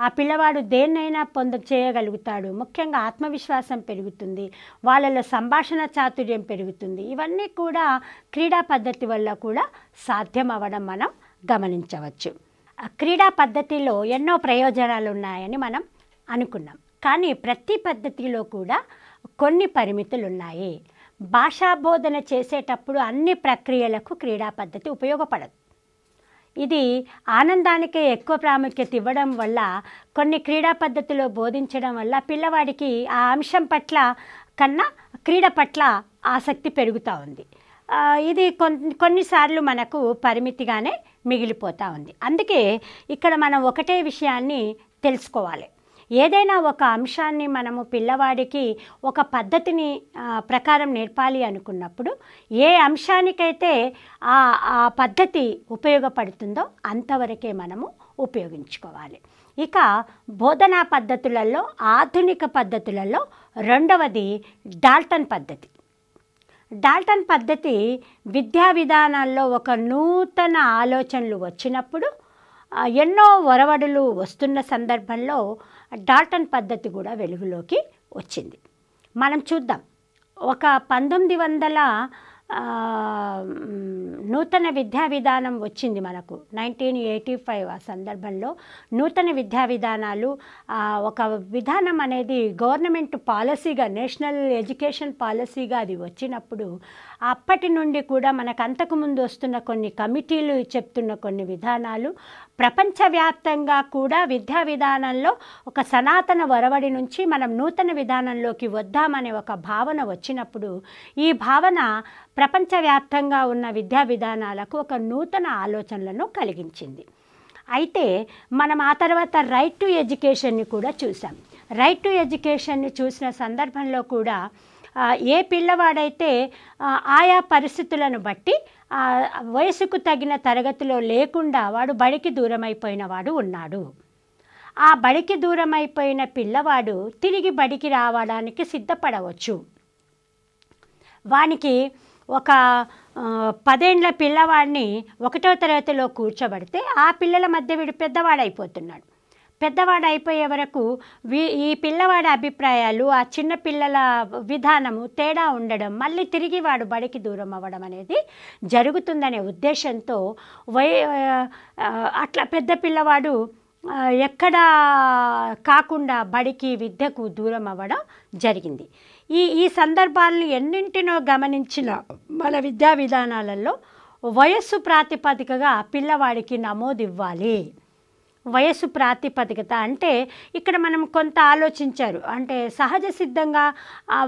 ఆ పిల్లవాడు దేన్నైనా పొంద చేయగలుగుతాడు ముఖ్యంగా ఆత్మవిశ్వాసం పెరుగుతుంది వాళ్ళలో సంభాషణ చాతుర్యం పెరుగుతుంది ఇవన్నీ కూడా క్రీడా పద్ధతి వల్ల కూడా సాధ్యం అవ్వడం మనం గమనించవచ్చు క్రీడా పద్ధతిలో ఎన్నో ప్రయోజనాలు ఉన్నాయని మనం అనుకున్నాం కానీ ప్రతి పద్ధతిలో కూడా కొన్ని పరిమితులు ఉన్నాయి భాషా బోధన చేసేటప్పుడు అన్ని ప్రక్రియలకు క్రీడా పద్ధతి ఉపయోగపడదు ఇది ఆనందానికే ఎక్కువ ప్రాముఖ్యత ఇవ్వడం వల్ల కొన్ని క్రీడా పద్ధతిలో బోధించడం వల్ల పిల్లవాడికి ఆ అంశం పట్ల కన్నా క్రీడ పట్ల ఆసక్తి పెరుగుతూ ఉంది ఇది కొన్నిసార్లు మనకు పరిమితిగానే మిగిలిపోతూ ఉంది అందుకే ఇక్కడ మనం ఒకటే విషయాన్ని తెలుసుకోవాలి ఏదైనా ఒక అంశాన్ని మనము పిల్లవాడికి ఒక పద్ధతిని ప్రకారం నేర్పాలి అనుకున్నప్పుడు ఏ అంశానికైతే ఆ ఆ పద్ధతి ఉపయోగపడుతుందో అంతవరకే మనము ఉపయోగించుకోవాలి ఇక బోధనా పద్ధతులలో ఆధునిక పద్ధతులలో రెండవది డాల్టన్ పద్ధతి డాల్టన్ పద్ధతి విద్యా విధానాల్లో ఒక నూతన ఆలోచనలు వచ్చినప్పుడు ఎన్నో ఒరవడులు వస్తున్న సందర్భంలో డాల్టన్ పద్ధతి కూడా వెలుగులోకి వచ్చింది మనం చూద్దాం ఒక పంతొమ్మిది వందల నూతన విద్యా విధానం వచ్చింది మనకు నైన్టీన్ ఎయిటీ ఫైవ్ ఆ సందర్భంలో నూతన విద్యా విధానాలు ఒక విధానం అనేది గవర్నమెంట్ పాలసీగా నేషనల్ ఎడ్యుకేషన్ పాలసీగా అది వచ్చినప్పుడు అప్పటి నుండి కూడా మనకు అంతకుముందు వస్తున్న కొన్ని కమిటీలు చెప్తున్న కొన్ని విధానాలు ప్రపంచవ్యాప్తంగా కూడా విద్యా విధానంలో ఒక సనాతన వరవడి నుంచి మనం నూతన విధానంలోకి వద్దామనే ఒక భావన వచ్చినప్పుడు ఈ భావన ప్రపంచవ్యాప్తంగా ఉన్న విద్యా విధానాలకు ఒక నూతన ఆలోచనలను కలిగించింది అయితే మనం ఆ తర్వాత రైట్ టు ఎడ్యుకేషన్ని కూడా చూసాం రైట్ టు ఎడ్యుకేషన్ని చూసిన సందర్భంలో కూడా ఏ పిల్లవాడైతే ఆయా పరిస్థితులను బట్టి వయసుకు తగిన తరగతిలో లేకుండా వాడు బడికి దూరమైపోయిన వాడు ఉన్నాడు ఆ బడికి దూరమైపోయిన పిల్లవాడు తిరిగి బడికి రావడానికి సిద్ధపడవచ్చు వానికి ఒక పదేండ్ల పిల్లవాడిని ఒకటో తరగతిలో కూర్చోబడితే ఆ పిల్లల మధ్య వీడు పెద్దవాడైపోతున్నాడు పెద్దవాడు అయిపోయే వరకు ఈ పిల్లవాడి అభిప్రాయాలు ఆ చిన్న పిల్లల విధానము తేడా ఉండడం మళ్ళీ తిరిగి వాడు బడికి దూరం అవ్వడం అనేది జరుగుతుందనే ఉద్దేశంతో వై అట్లా పెద్ద పిల్లవాడు ఎక్కడ కాకుండా బడికి విద్యకు దూరం అవ్వడం జరిగింది ఈ ఈ సందర్భాలను ఎన్నింటినో గమనించిన మన విద్యా విధానాలలో వయస్సు ప్రాతిపదికగా పిల్లవాడికి నమోదు ఇవ్వాలి వయస్సు ప్రాతిపదికత అంటే ఇక్కడ మనం కొంత ఆలోచించారు అంటే సహజ సిద్ధంగా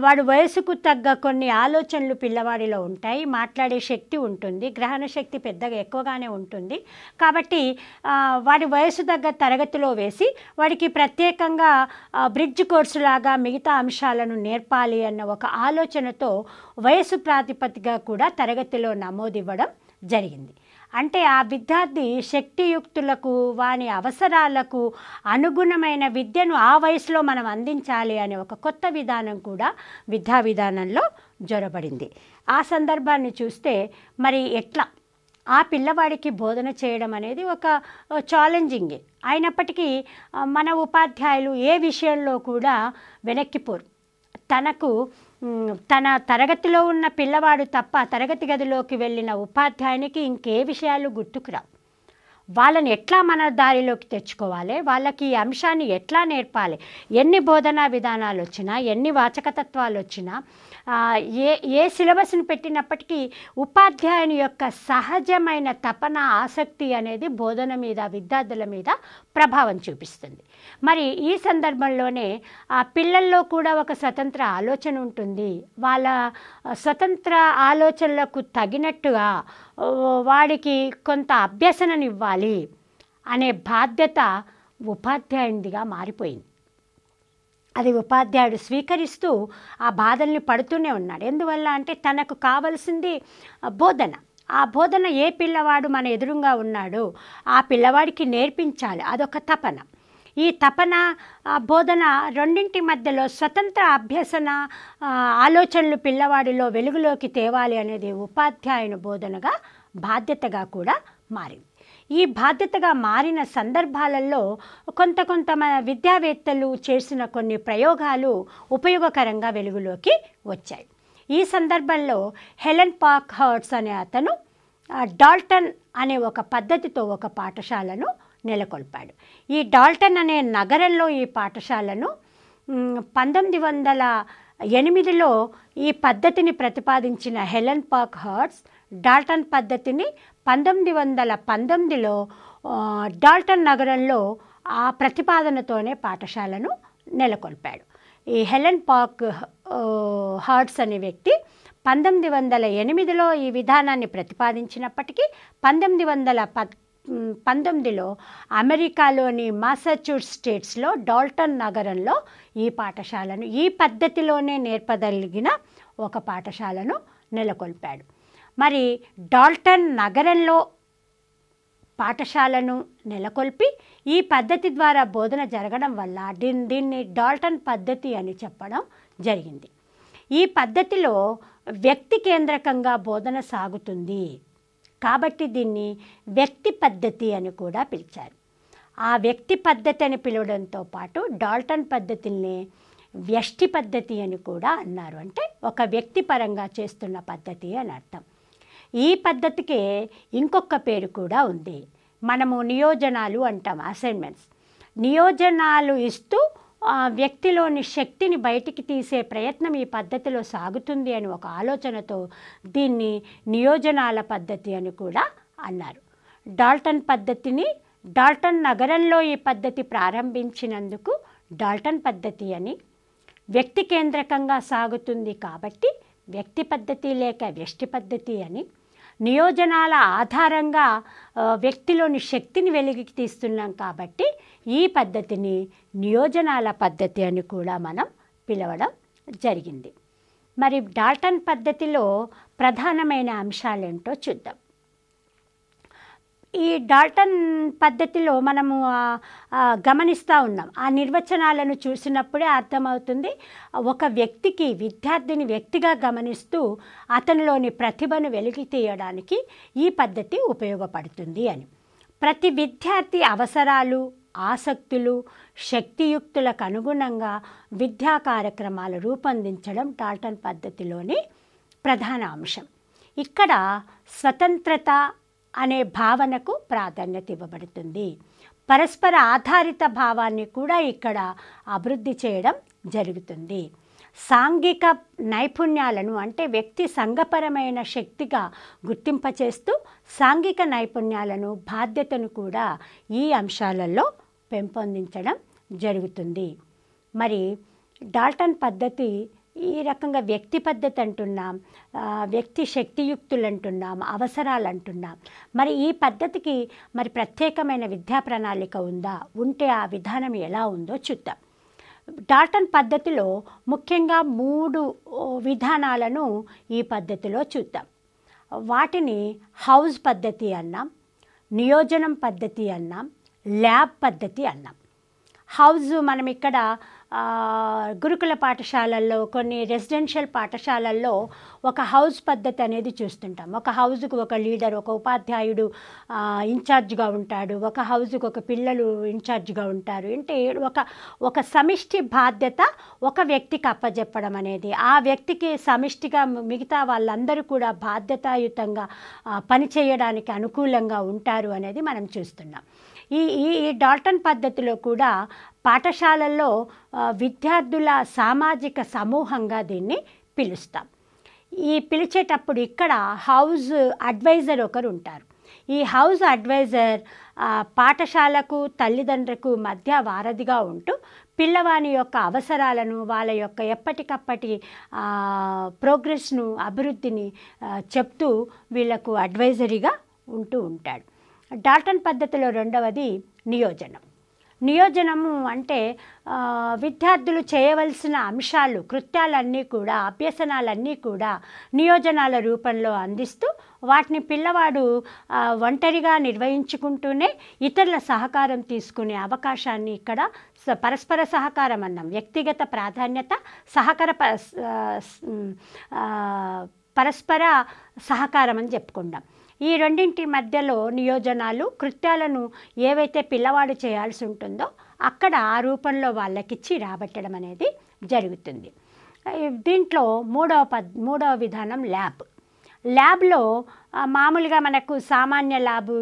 వాడు వయసుకు తగ్గ కొన్ని ఆలోచనలు పిల్లవాడిలో ఉంటాయి మాట్లాడే శక్తి ఉంటుంది గ్రహణ శక్తి పెద్దగా ఎక్కువగానే ఉంటుంది కాబట్టి వాడి వయసు తగ్గ తరగతిలో వేసి వాడికి ప్రత్యేకంగా బ్రిడ్జ్ కోర్సు లాగా మిగతా అంశాలను నేర్పాలి అన్న ఒక ఆలోచనతో వయసు ప్రాతిపదికగా కూడా తరగతిలో నమోదివ్వడం జరిగింది అంటే ఆ విద్యార్థి శక్తియుక్తులకు వాని అవసరాలకు అనుగుణమైన విద్యను ఆ వయసులో మనం అందించాలి అనే ఒక కొత్త విధానం కూడా విద్యా విధానంలో జొరబడింది ఆ సందర్భాన్ని చూస్తే మరి ఎట్లా ఆ పిల్లవాడికి బోధన చేయడం అనేది ఒక ఛాలెంజింగ్ అయినప్పటికీ మన ఉపాధ్యాయులు ఏ విషయంలో కూడా వెనక్కిపోరు తనకు తన తరగతిలో ఉన్న పిల్లవాడు తప్ప తరగతి గదిలోకి వెళ్ళిన ఉపాధ్యాయునికి ఇంకే విషయాలు గుర్తుకురావు వాళ్ళని ఎట్లా మన దారిలోకి తెచ్చుకోవాలి వాళ్ళకి ఈ అంశాన్ని ఎట్లా నేర్పాలి ఎన్ని బోధనా విధానాలు వచ్చినా ఎన్ని వాచకతత్వాలు వచ్చినా ఏ ఏ సిలబస్ని పెట్టినప్పటికీ ఉపాధ్యాయుని యొక్క సహజమైన తపన ఆసక్తి అనేది బోధన మీద విద్యార్థుల మీద ప్రభావం చూపిస్తుంది మరి ఈ సందర్భంలోనే ఆ పిల్లల్లో కూడా ఒక స్వతంత్ర ఆలోచన ఉంటుంది వాళ్ళ స్వతంత్ర ఆలోచనలకు తగినట్టుగా వాడికి కొంత అభ్యసనని ఇవ్వాలి అనే బాధ్యత ఉపాధ్యాయునిదిగా మారిపోయింది అది ఉపాధ్యాయుడు స్వీకరిస్తూ ఆ బాధల్ని పడుతూనే ఉన్నాడు ఎందువల్ల అంటే తనకు కావలసింది బోధన ఆ బోధన ఏ పిల్లవాడు మన ఎదురుగా ఉన్నాడో ఆ పిల్లవాడికి నేర్పించాలి అదొక తపన ఈ తపన బోధన రెండింటి మధ్యలో స్వతంత్ర అభ్యసన ఆలోచనలు పిల్లవాడిలో వెలుగులోకి తేవాలి అనేది ఉపాధ్యాయుని బోధనగా బాధ్యతగా కూడా మారింది ఈ బాధ్యతగా మారిన సందర్భాలలో కొంత కొంత మన విద్యావేత్తలు చేసిన కొన్ని ప్రయోగాలు ఉపయోగకరంగా వెలుగులోకి వచ్చాయి ఈ సందర్భంలో హెలెన్ పాక్ హర్ట్స్ అనే అతను డాల్టన్ అనే ఒక పద్ధతితో ఒక పాఠశాలను నెలకొల్పాడు ఈ డాల్టన్ అనే నగరంలో ఈ పాఠశాలను పంతొమ్మిది వందల ఎనిమిదిలో ఈ పద్ధతిని ప్రతిపాదించిన హెలెన్ పాక్ హర్ట్స్ డాల్టన్ పద్ధతిని పంతొమ్మిది వందల పంతొమ్మిదిలో డాల్టన్ నగరంలో ఆ ప్రతిపాదనతోనే పాఠశాలను నెలకొల్పాడు ఈ హెలెన్ పాక్ హార్ట్స్ అనే వ్యక్తి పంతొమ్మిది వందల ఎనిమిదిలో ఈ విధానాన్ని ప్రతిపాదించినప్పటికీ పంతొమ్మిది వందల పద్ పంతొమ్మిదిలో అమెరికాలోని మాసాచ్యూట్ స్టేట్స్లో డాల్టన్ నగరంలో ఈ పాఠశాలను ఈ పద్ధతిలోనే నేర్పదలిగిన ఒక పాఠశాలను నెలకొల్పాడు మరి డాల్టన్ నగరంలో పాఠశాలను నెలకొల్పి ఈ పద్ధతి ద్వారా బోధన జరగడం వల్ల దీన్ని దీన్ని డాల్టన్ పద్ధతి అని చెప్పడం జరిగింది ఈ పద్ధతిలో వ్యక్తి కేంద్రకంగా బోధన సాగుతుంది కాబట్టి దీన్ని వ్యక్తి పద్ధతి అని కూడా పిలిచారు ఆ వ్యక్తి పద్ధతి అని పిలవడంతో పాటు డాల్టన్ పద్ధతిని వ్యష్టి పద్ధతి అని కూడా అన్నారు అంటే ఒక వ్యక్తి పరంగా చేస్తున్న పద్ధతి అని అర్థం ఈ పద్ధతికే ఇంకొక పేరు కూడా ఉంది మనము నియోజనాలు అంటాం అసైన్మెంట్స్ నియోజనాలు ఇస్తూ ఆ వ్యక్తిలోని శక్తిని బయటికి తీసే ప్రయత్నం ఈ పద్ధతిలో సాగుతుంది అని ఒక ఆలోచనతో దీన్ని నియోజనాల పద్ధతి అని కూడా అన్నారు డాల్టన్ పద్ధతిని డాల్టన్ నగరంలో ఈ పద్ధతి ప్రారంభించినందుకు డాల్టన్ పద్ధతి అని వ్యక్తి కేంద్రకంగా సాగుతుంది కాబట్టి వ్యక్తి పద్ధతి లేక వ్యష్టి పద్ధతి అని నియోజనాల ఆధారంగా వ్యక్తిలోని శక్తిని వెలికి తీస్తున్నాం కాబట్టి ఈ పద్ధతిని నియోజనాల పద్ధతి అని కూడా మనం పిలవడం జరిగింది మరి డాల్టన్ పద్ధతిలో ప్రధానమైన అంశాలేంటో చూద్దాం ఈ డాల్టన్ పద్ధతిలో మనము గమనిస్తూ ఉన్నాం ఆ నిర్వచనాలను చూసినప్పుడే అర్థమవుతుంది ఒక వ్యక్తికి విద్యార్థిని వ్యక్తిగా గమనిస్తూ అతనిలోని ప్రతిభను వెలికి తీయడానికి ఈ పద్ధతి ఉపయోగపడుతుంది అని ప్రతి విద్యార్థి అవసరాలు ఆసక్తులు శక్తియుక్తులకు అనుగుణంగా విద్యా కార్యక్రమాలు రూపొందించడం డాల్టన్ పద్ధతిలోని ప్రధాన అంశం ఇక్కడ స్వతంత్రత అనే భావనకు ప్రాధాన్యత ఇవ్వబడుతుంది పరస్పర ఆధారిత భావాన్ని కూడా ఇక్కడ అభివృద్ధి చేయడం జరుగుతుంది సాంఘిక నైపుణ్యాలను అంటే వ్యక్తి సంఘపరమైన శక్తిగా గుర్తింపచేస్తూ సాంఘిక నైపుణ్యాలను బాధ్యతను కూడా ఈ అంశాలలో పెంపొందించడం జరుగుతుంది మరి డాల్టన్ పద్ధతి ఈ రకంగా వ్యక్తి పద్ధతి అంటున్నాం వ్యక్తి శక్తియుక్తులు అంటున్నాం అవసరాలు అంటున్నాం మరి ఈ పద్ధతికి మరి ప్రత్యేకమైన విద్యా ప్రణాళిక ఉందా ఉంటే ఆ విధానం ఎలా ఉందో చూద్దాం డాల్టన్ పద్ధతిలో ముఖ్యంగా మూడు విధానాలను ఈ పద్ధతిలో చూద్దాం వాటిని హౌస్ పద్ధతి అన్నాం నియోజనం పద్ధతి అన్నాం ల్యాబ్ పద్ధతి అన్నాం హౌస్ మనం ఇక్కడ గురుకుల పాఠశాలల్లో కొన్ని రెసిడెన్షియల్ పాఠశాలల్లో ఒక హౌస్ పద్ధతి అనేది చూస్తుంటాం ఒక హౌజ్కు ఒక లీడర్ ఒక ఉపాధ్యాయుడు ఇన్ఛార్జ్గా ఉంటాడు ఒక హౌజ్కు ఒక పిల్లలు ఇన్ఛార్జ్గా ఉంటారు అంటే ఒక ఒక సమిష్టి బాధ్యత ఒక వ్యక్తికి అప్పజెప్పడం అనేది ఆ వ్యక్తికి సమిష్టిగా మిగతా వాళ్ళందరూ కూడా బాధ్యతాయుతంగా పనిచేయడానికి అనుకూలంగా ఉంటారు అనేది మనం చూస్తున్నాం ఈ ఈ డాల్టన్ పద్ధతిలో కూడా పాఠశాలల్లో విద్యార్థుల సామాజిక సమూహంగా దీన్ని పిలుస్తాం ఈ పిలిచేటప్పుడు ఇక్కడ హౌస్ అడ్వైజర్ ఒకరు ఉంటారు ఈ హౌస్ అడ్వైజర్ పాఠశాలకు తల్లిదండ్రులకు మధ్య వారధిగా ఉంటూ పిల్లవాని యొక్క అవసరాలను వాళ్ళ యొక్క ఎప్పటికప్పటి ప్రోగ్రెస్ను అభివృద్ధిని చెప్తూ వీళ్లకు అడ్వైజరీగా ఉంటూ ఉంటాడు డాల్టన్ పద్ధతిలో రెండవది నియోజనం నియోజనము అంటే విద్యార్థులు చేయవలసిన అంశాలు కృత్యాలన్నీ కూడా అభ్యసనాలన్నీ కూడా నియోజనాల రూపంలో అందిస్తూ వాటిని పిల్లవాడు ఒంటరిగా నిర్వహించుకుంటూనే ఇతరుల సహకారం తీసుకునే అవకాశాన్ని ఇక్కడ పరస్పర సహకారం అన్నాం వ్యక్తిగత ప్రాధాన్యత సహకార పరస్పర సహకారం అని చెప్పుకుంటాం ఈ రెండింటి మధ్యలో నియోజనాలు కృత్యాలను ఏవైతే పిల్లవాడు చేయాల్సి ఉంటుందో అక్కడ ఆ రూపంలో వాళ్ళకిచ్చి రాబట్టడం అనేది జరుగుతుంది దీంట్లో మూడవ పద్ మూడవ విధానం ల్యాబ్ ల్యాబ్లో మామూలుగా మనకు సామాన్య ల్యాబ్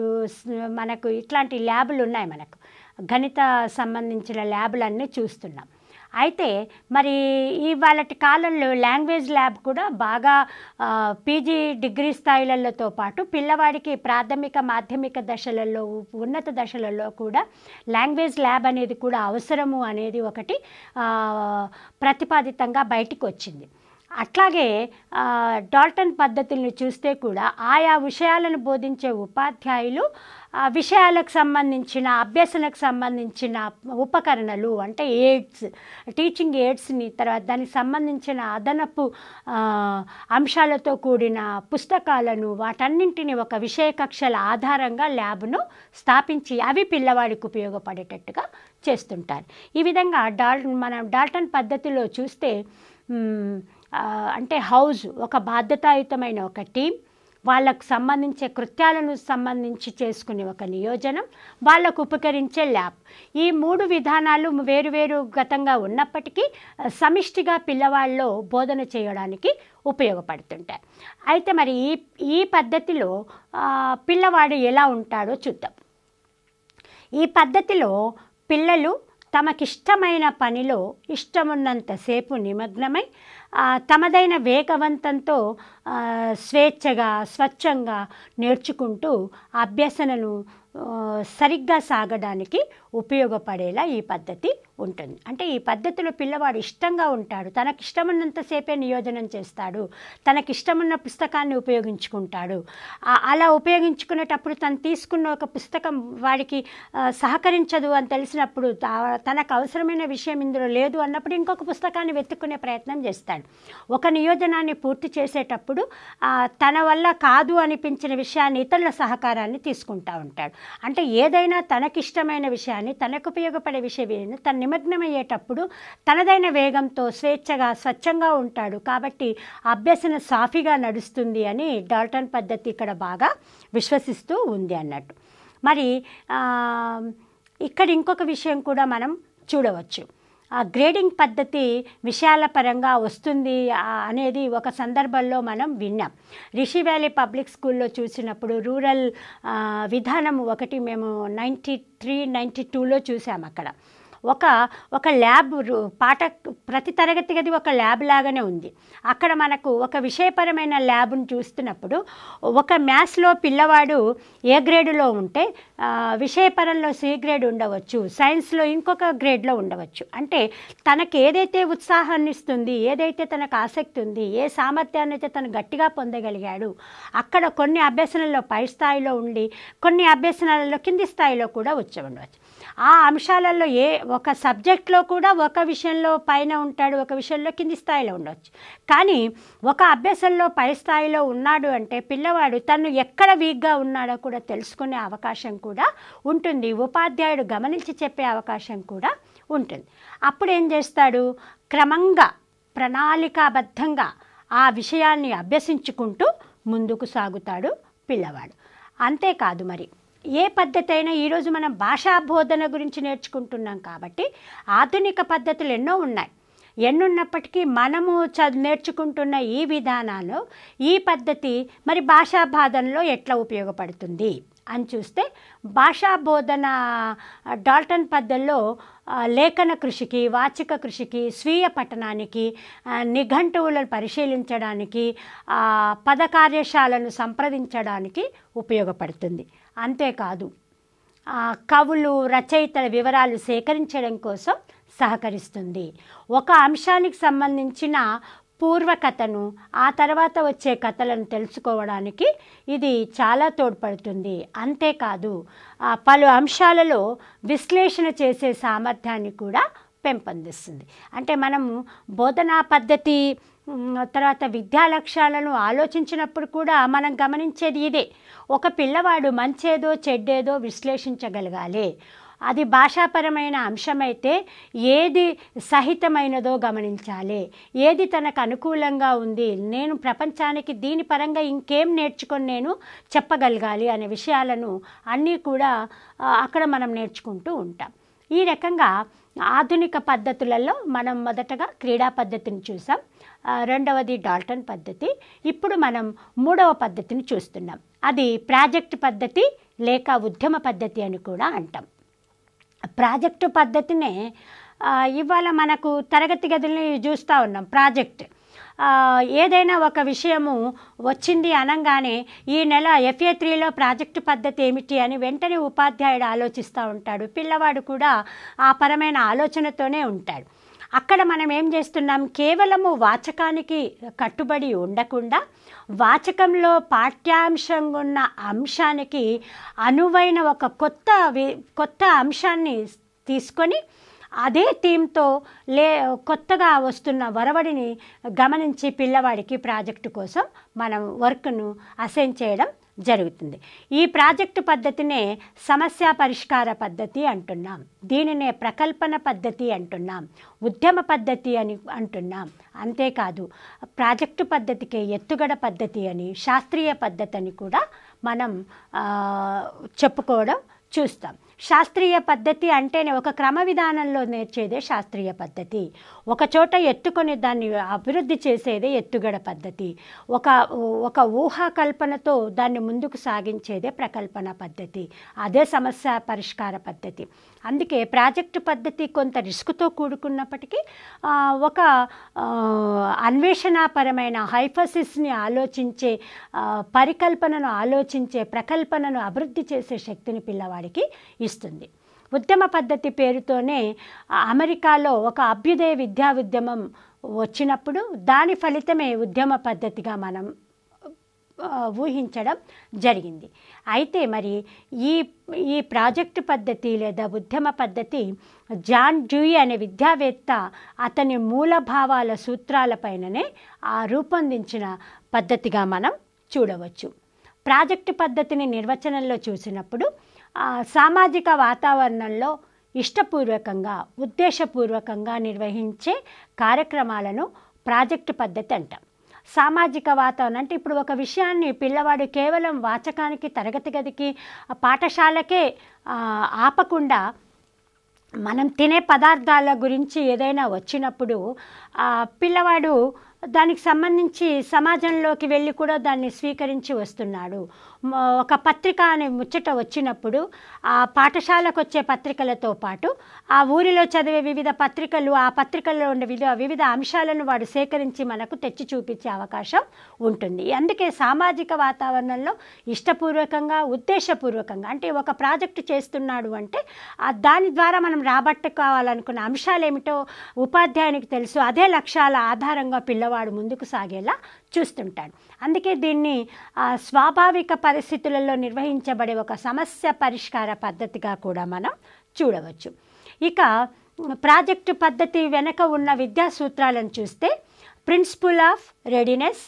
మనకు ఇట్లాంటి ల్యాబులు ఉన్నాయి మనకు గణిత సంబంధించిన ల్యాబులన్నీ చూస్తున్నాం అయితే మరి ఇవాళ కాలంలో లాంగ్వేజ్ ల్యాబ్ కూడా బాగా పీజీ డిగ్రీ స్థాయిలతో పాటు పిల్లవాడికి ప్రాథమిక మాధ్యమిక దశలలో ఉన్నత దశలలో కూడా లాంగ్వేజ్ ల్యాబ్ అనేది కూడా అవసరము అనేది ఒకటి ప్రతిపాదితంగా బయటికి వచ్చింది అట్లాగే డాల్టన్ పద్ధతుల్ని చూస్తే కూడా ఆయా విషయాలను బోధించే ఉపాధ్యాయులు విషయాలకు సంబంధించిన అభ్యసనకు సంబంధించిన ఉపకరణలు అంటే ఎయిడ్స్ టీచింగ్ ఎయిడ్స్ని తర్వాత దానికి సంబంధించిన అదనపు అంశాలతో కూడిన పుస్తకాలను వాటన్నింటినీ ఒక విషయ కక్షల ఆధారంగా ల్యాబ్ను స్థాపించి అవి పిల్లవాడికి ఉపయోగపడేటట్టుగా చేస్తుంటారు ఈ విధంగా డాల్ మనం డాల్టన్ పద్ధతిలో చూస్తే అంటే హౌజ్ ఒక బాధ్యతాయుతమైన ఒక టీం వాళ్ళకు సంబంధించే కృత్యాలను సంబంధించి చేసుకునే ఒక నియోజనం వాళ్ళకు ఉపకరించే ల్యాబ్ ఈ మూడు విధానాలు వేరువేరు గతంగా ఉన్నప్పటికీ సమిష్టిగా పిల్లవాళ్ళలో బోధన చేయడానికి ఉపయోగపడుతుంటాయి అయితే మరి ఈ ఈ పద్ధతిలో పిల్లవాడు ఎలా ఉంటాడో చూద్దాం ఈ పద్ధతిలో పిల్లలు తమకిష్టమైన పనిలో ఇష్టమున్నంతసేపు నిమగ్నమై తమదైన వేగవంతంతో స్వేచ్ఛగా స్వచ్ఛంగా నేర్చుకుంటూ అభ్యసనను సరిగ్గా సాగడానికి ఉపయోగపడేలా ఈ పద్ధతి ఉంటుంది అంటే ఈ పద్ధతిలో పిల్లవాడు ఇష్టంగా ఉంటాడు తనకిష్టమున్నంతసేపే నియోజనం చేస్తాడు తనకిష్టమున్న పుస్తకాన్ని ఉపయోగించుకుంటాడు అలా ఉపయోగించుకునేటప్పుడు తను తీసుకున్న ఒక పుస్తకం వాడికి సహకరించదు అని తెలిసినప్పుడు తనకు అవసరమైన విషయం ఇందులో లేదు అన్నప్పుడు ఇంకొక పుస్తకాన్ని వెతుక్కునే ప్రయత్నం చేస్తాడు చేశాను ఒక నియోజనాన్ని పూర్తి చేసేటప్పుడు తన వల్ల కాదు అనిపించిన విషయాన్ని ఇతరుల సహకారాన్ని తీసుకుంటూ ఉంటాడు అంటే ఏదైనా తనకిష్టమైన విషయాన్ని తనకు ఉపయోగపడే విషయాన్ని తను నిమగ్నమయ్యేటప్పుడు తనదైన వేగంతో స్వేచ్ఛగా స్వచ్ఛంగా ఉంటాడు కాబట్టి అభ్యసన సాఫీగా నడుస్తుంది అని డాల్టన్ పద్ధతి ఇక్కడ బాగా విశ్వసిస్తూ ఉంది అన్నట్టు మరి ఇక్కడ ఇంకొక విషయం కూడా మనం చూడవచ్చు ఆ గ్రేడింగ్ పద్ధతి విషయాల పరంగా వస్తుంది అనేది ఒక సందర్భంలో మనం విన్నాం రిషి వ్యాలీ పబ్లిక్ స్కూల్లో చూసినప్పుడు రూరల్ విధానం ఒకటి మేము నైంటీ త్రీ నైంటీ టూలో చూసాం అక్కడ ఒక ఒక ల్యాబ్ పాఠ ప్రతి తరగతి గది ఒక ల్యాబ్ లాగానే ఉంది అక్కడ మనకు ఒక విషయపరమైన ల్యాబ్ను చూస్తున్నప్పుడు ఒక మ్యాథ్స్లో పిల్లవాడు ఏ గ్రేడులో ఉంటే విషయపరంలో సి గ్రేడ్ ఉండవచ్చు సైన్స్లో ఇంకొక గ్రేడ్లో ఉండవచ్చు అంటే తనకు ఏదైతే ఉత్సాహాన్ని ఇస్తుంది ఏదైతే తనకు ఆసక్తి ఉంది ఏ సామర్థ్యాన్ని అయితే తను గట్టిగా పొందగలిగాడు అక్కడ కొన్ని అభ్యసనల్లో పై స్థాయిలో ఉండి కొన్ని అభ్యసనాలలో కింది స్థాయిలో కూడా వచ్చి ఉండవచ్చు ఆ అంశాలలో ఏ ఒక సబ్జెక్ట్లో కూడా ఒక విషయంలో పైన ఉంటాడు ఒక విషయంలో కింది స్థాయిలో ఉండవచ్చు కానీ ఒక అభ్యాసంలో పై స్థాయిలో ఉన్నాడు అంటే పిల్లవాడు తను ఎక్కడ వీక్గా ఉన్నాడో కూడా తెలుసుకునే అవకాశం కూడా ఉంటుంది ఉపాధ్యాయుడు గమనించి చెప్పే అవకాశం కూడా ఉంటుంది అప్పుడు ఏం చేస్తాడు క్రమంగా ప్రణాళికాబద్ధంగా ఆ విషయాన్ని అభ్యసించుకుంటూ ముందుకు సాగుతాడు పిల్లవాడు అంతేకాదు మరి ఏ పద్ధతి అయినా ఈరోజు మనం భాషా బోధన గురించి నేర్చుకుంటున్నాం కాబట్టి ఆధునిక పద్ధతులు ఎన్నో ఉన్నాయి ఎన్నున్నప్పటికీ మనము చదు నేర్చుకుంటున్న ఈ విధానాలు ఈ పద్ధతి మరి భాషా బాధనలో ఎట్లా ఉపయోగపడుతుంది అని చూస్తే భాషా బోధన డాల్టన్ పద్ధతిలో లేఖన కృషికి వాచిక కృషికి స్వీయ పఠనానికి నిఘంటువులను పరిశీలించడానికి పద కార్యశాలను సంప్రదించడానికి ఉపయోగపడుతుంది అంతేకాదు కవులు రచయితల వివరాలు సేకరించడం కోసం సహకరిస్తుంది ఒక అంశానికి సంబంధించిన పూర్వకథను ఆ తర్వాత వచ్చే కథలను తెలుసుకోవడానికి ఇది చాలా తోడ్పడుతుంది అంతేకాదు పలు అంశాలలో విశ్లేషణ చేసే సామర్థ్యాన్ని కూడా పెంపొందిస్తుంది అంటే మనము బోధనా పద్ధతి తర్వాత విద్యా లక్ష్యాలను ఆలోచించినప్పుడు కూడా మనం గమనించేది ఇదే ఒక పిల్లవాడు మంచేదో చెడ్డేదో విశ్లేషించగలగాలి అది భాషాపరమైన అంశమైతే ఏది సహితమైనదో గమనించాలి ఏది తనకు అనుకూలంగా ఉంది నేను ప్రపంచానికి దీని పరంగా ఇంకేం నేర్చుకొని నేను చెప్పగలగాలి అనే విషయాలను అన్నీ కూడా అక్కడ మనం నేర్చుకుంటూ ఉంటాం ఈ రకంగా ఆధునిక పద్ధతులలో మనం మొదటగా క్రీడా పద్ధతిని చూసాం రెండవది డాల్టన్ పద్ధతి ఇప్పుడు మనం మూడవ పద్ధతిని చూస్తున్నాం అది ప్రాజెక్ట్ పద్ధతి లేక ఉద్యమ పద్ధతి అని కూడా అంటాం ప్రాజెక్టు పద్ధతినే ఇవాళ మనకు తరగతి గదుల్ని చూస్తూ ఉన్నాం ప్రాజెక్ట్ ఏదైనా ఒక విషయము వచ్చింది అనగానే ఈ నెల ఎఫ్ఏ త్రీలో ప్రాజెక్టు పద్ధతి ఏమిటి అని వెంటనే ఉపాధ్యాయుడు ఆలోచిస్తూ ఉంటాడు పిల్లవాడు కూడా ఆ పరమైన ఆలోచనతోనే ఉంటాడు అక్కడ మనం ఏం చేస్తున్నాం కేవలము వాచకానికి కట్టుబడి ఉండకుండా వాచకంలో పాఠ్యాంశం ఉన్న అంశానికి అనువైన ఒక కొత్త కొత్త అంశాన్ని తీసుకొని అదే థీమ్తో లే కొత్తగా వస్తున్న వరవడిని గమనించి పిల్లవాడికి ప్రాజెక్టు కోసం మనం వర్క్ను అసైన్ చేయడం జరుగుతుంది ఈ ప్రాజెక్టు పద్ధతినే సమస్య పరిష్కార పద్ధతి అంటున్నాం దీనినే ప్రకల్పన పద్ధతి అంటున్నాం ఉద్యమ పద్ధతి అని అంటున్నాం అంతేకాదు ప్రాజెక్టు పద్ధతికి ఎత్తుగడ పద్ధతి అని శాస్త్రీయ పద్ధతి అని కూడా మనం చెప్పుకోవడం చూస్తాం శాస్త్రీయ పద్ధతి అంటేనే ఒక క్రమ విధానంలో నేర్చేదే శాస్త్రీయ పద్ధతి ఒక చోట ఎత్తుకొని దాన్ని అభివృద్ధి చేసేదే ఎత్తుగడ పద్ధతి ఒక ఒక ఊహాకల్పనతో దాన్ని ముందుకు సాగించేదే ప్రకల్పన పద్ధతి అదే సమస్య పరిష్కార పద్ధతి అందుకే ప్రాజెక్టు పద్ధతి కొంత రిస్క్తో కూడుకున్నప్పటికీ ఒక అన్వేషణాపరమైన హైఫసిస్ని ఆలోచించే పరికల్పనను ఆలోచించే ప్రకల్పనను అభివృద్ధి చేసే శక్తిని పిల్లవాడికి ఇస్తుంది ఉద్యమ పద్ధతి పేరుతోనే అమెరికాలో ఒక అభ్యుదయ విద్యా ఉద్యమం వచ్చినప్పుడు దాని ఫలితమే ఉద్యమ పద్ధతిగా మనం ఊహించడం జరిగింది అయితే మరి ఈ ఈ ప్రాజెక్టు పద్ధతి లేదా ఉద్యమ పద్ధతి జాన్ జూయి అనే విద్యావేత్త అతని మూలభావాల సూత్రాలపైననే ఆ రూపొందించిన పద్ధతిగా మనం చూడవచ్చు ప్రాజెక్టు పద్ధతిని నిర్వచనంలో చూసినప్పుడు సామాజిక వాతావరణంలో ఇష్టపూర్వకంగా ఉద్దేశపూర్వకంగా నిర్వహించే కార్యక్రమాలను ప్రాజెక్టు పద్ధతి అంటాం సామాజిక వాతావరణం అంటే ఇప్పుడు ఒక విషయాన్ని పిల్లవాడు కేవలం వాచకానికి తరగతి గదికి పాఠశాలకే ఆపకుండా మనం తినే పదార్థాల గురించి ఏదైనా వచ్చినప్పుడు పిల్లవాడు దానికి సంబంధించి సమాజంలోకి వెళ్ళి కూడా దాన్ని స్వీకరించి వస్తున్నాడు ఒక పత్రిక అనే ముచ్చట వచ్చినప్పుడు ఆ పాఠశాలకు వచ్చే పత్రికలతో పాటు ఆ ఊరిలో చదివే వివిధ పత్రికలు ఆ పత్రికల్లో ఉండే వివిధ వివిధ అంశాలను వాడు సేకరించి మనకు తెచ్చి చూపించే అవకాశం ఉంటుంది అందుకే సామాజిక వాతావరణంలో ఇష్టపూర్వకంగా ఉద్దేశపూర్వకంగా అంటే ఒక ప్రాజెక్టు చేస్తున్నాడు అంటే దాని ద్వారా మనం రాబట్టుకోవాలనుకున్న అంశాలు ఏమిటో ఉపాధ్యాయునికి తెలుసు అదే లక్ష్యాల ఆధారంగా పిల్లవాడు ముందుకు సాగేలా చూస్తుంటాడు అందుకే దీన్ని స్వాభావిక పరిస్థితులలో నిర్వహించబడే ఒక సమస్య పరిష్కార పద్ధతిగా కూడా మనం చూడవచ్చు ఇక ప్రాజెక్టు పద్ధతి వెనక ఉన్న విద్యా సూత్రాలను చూస్తే principle of readiness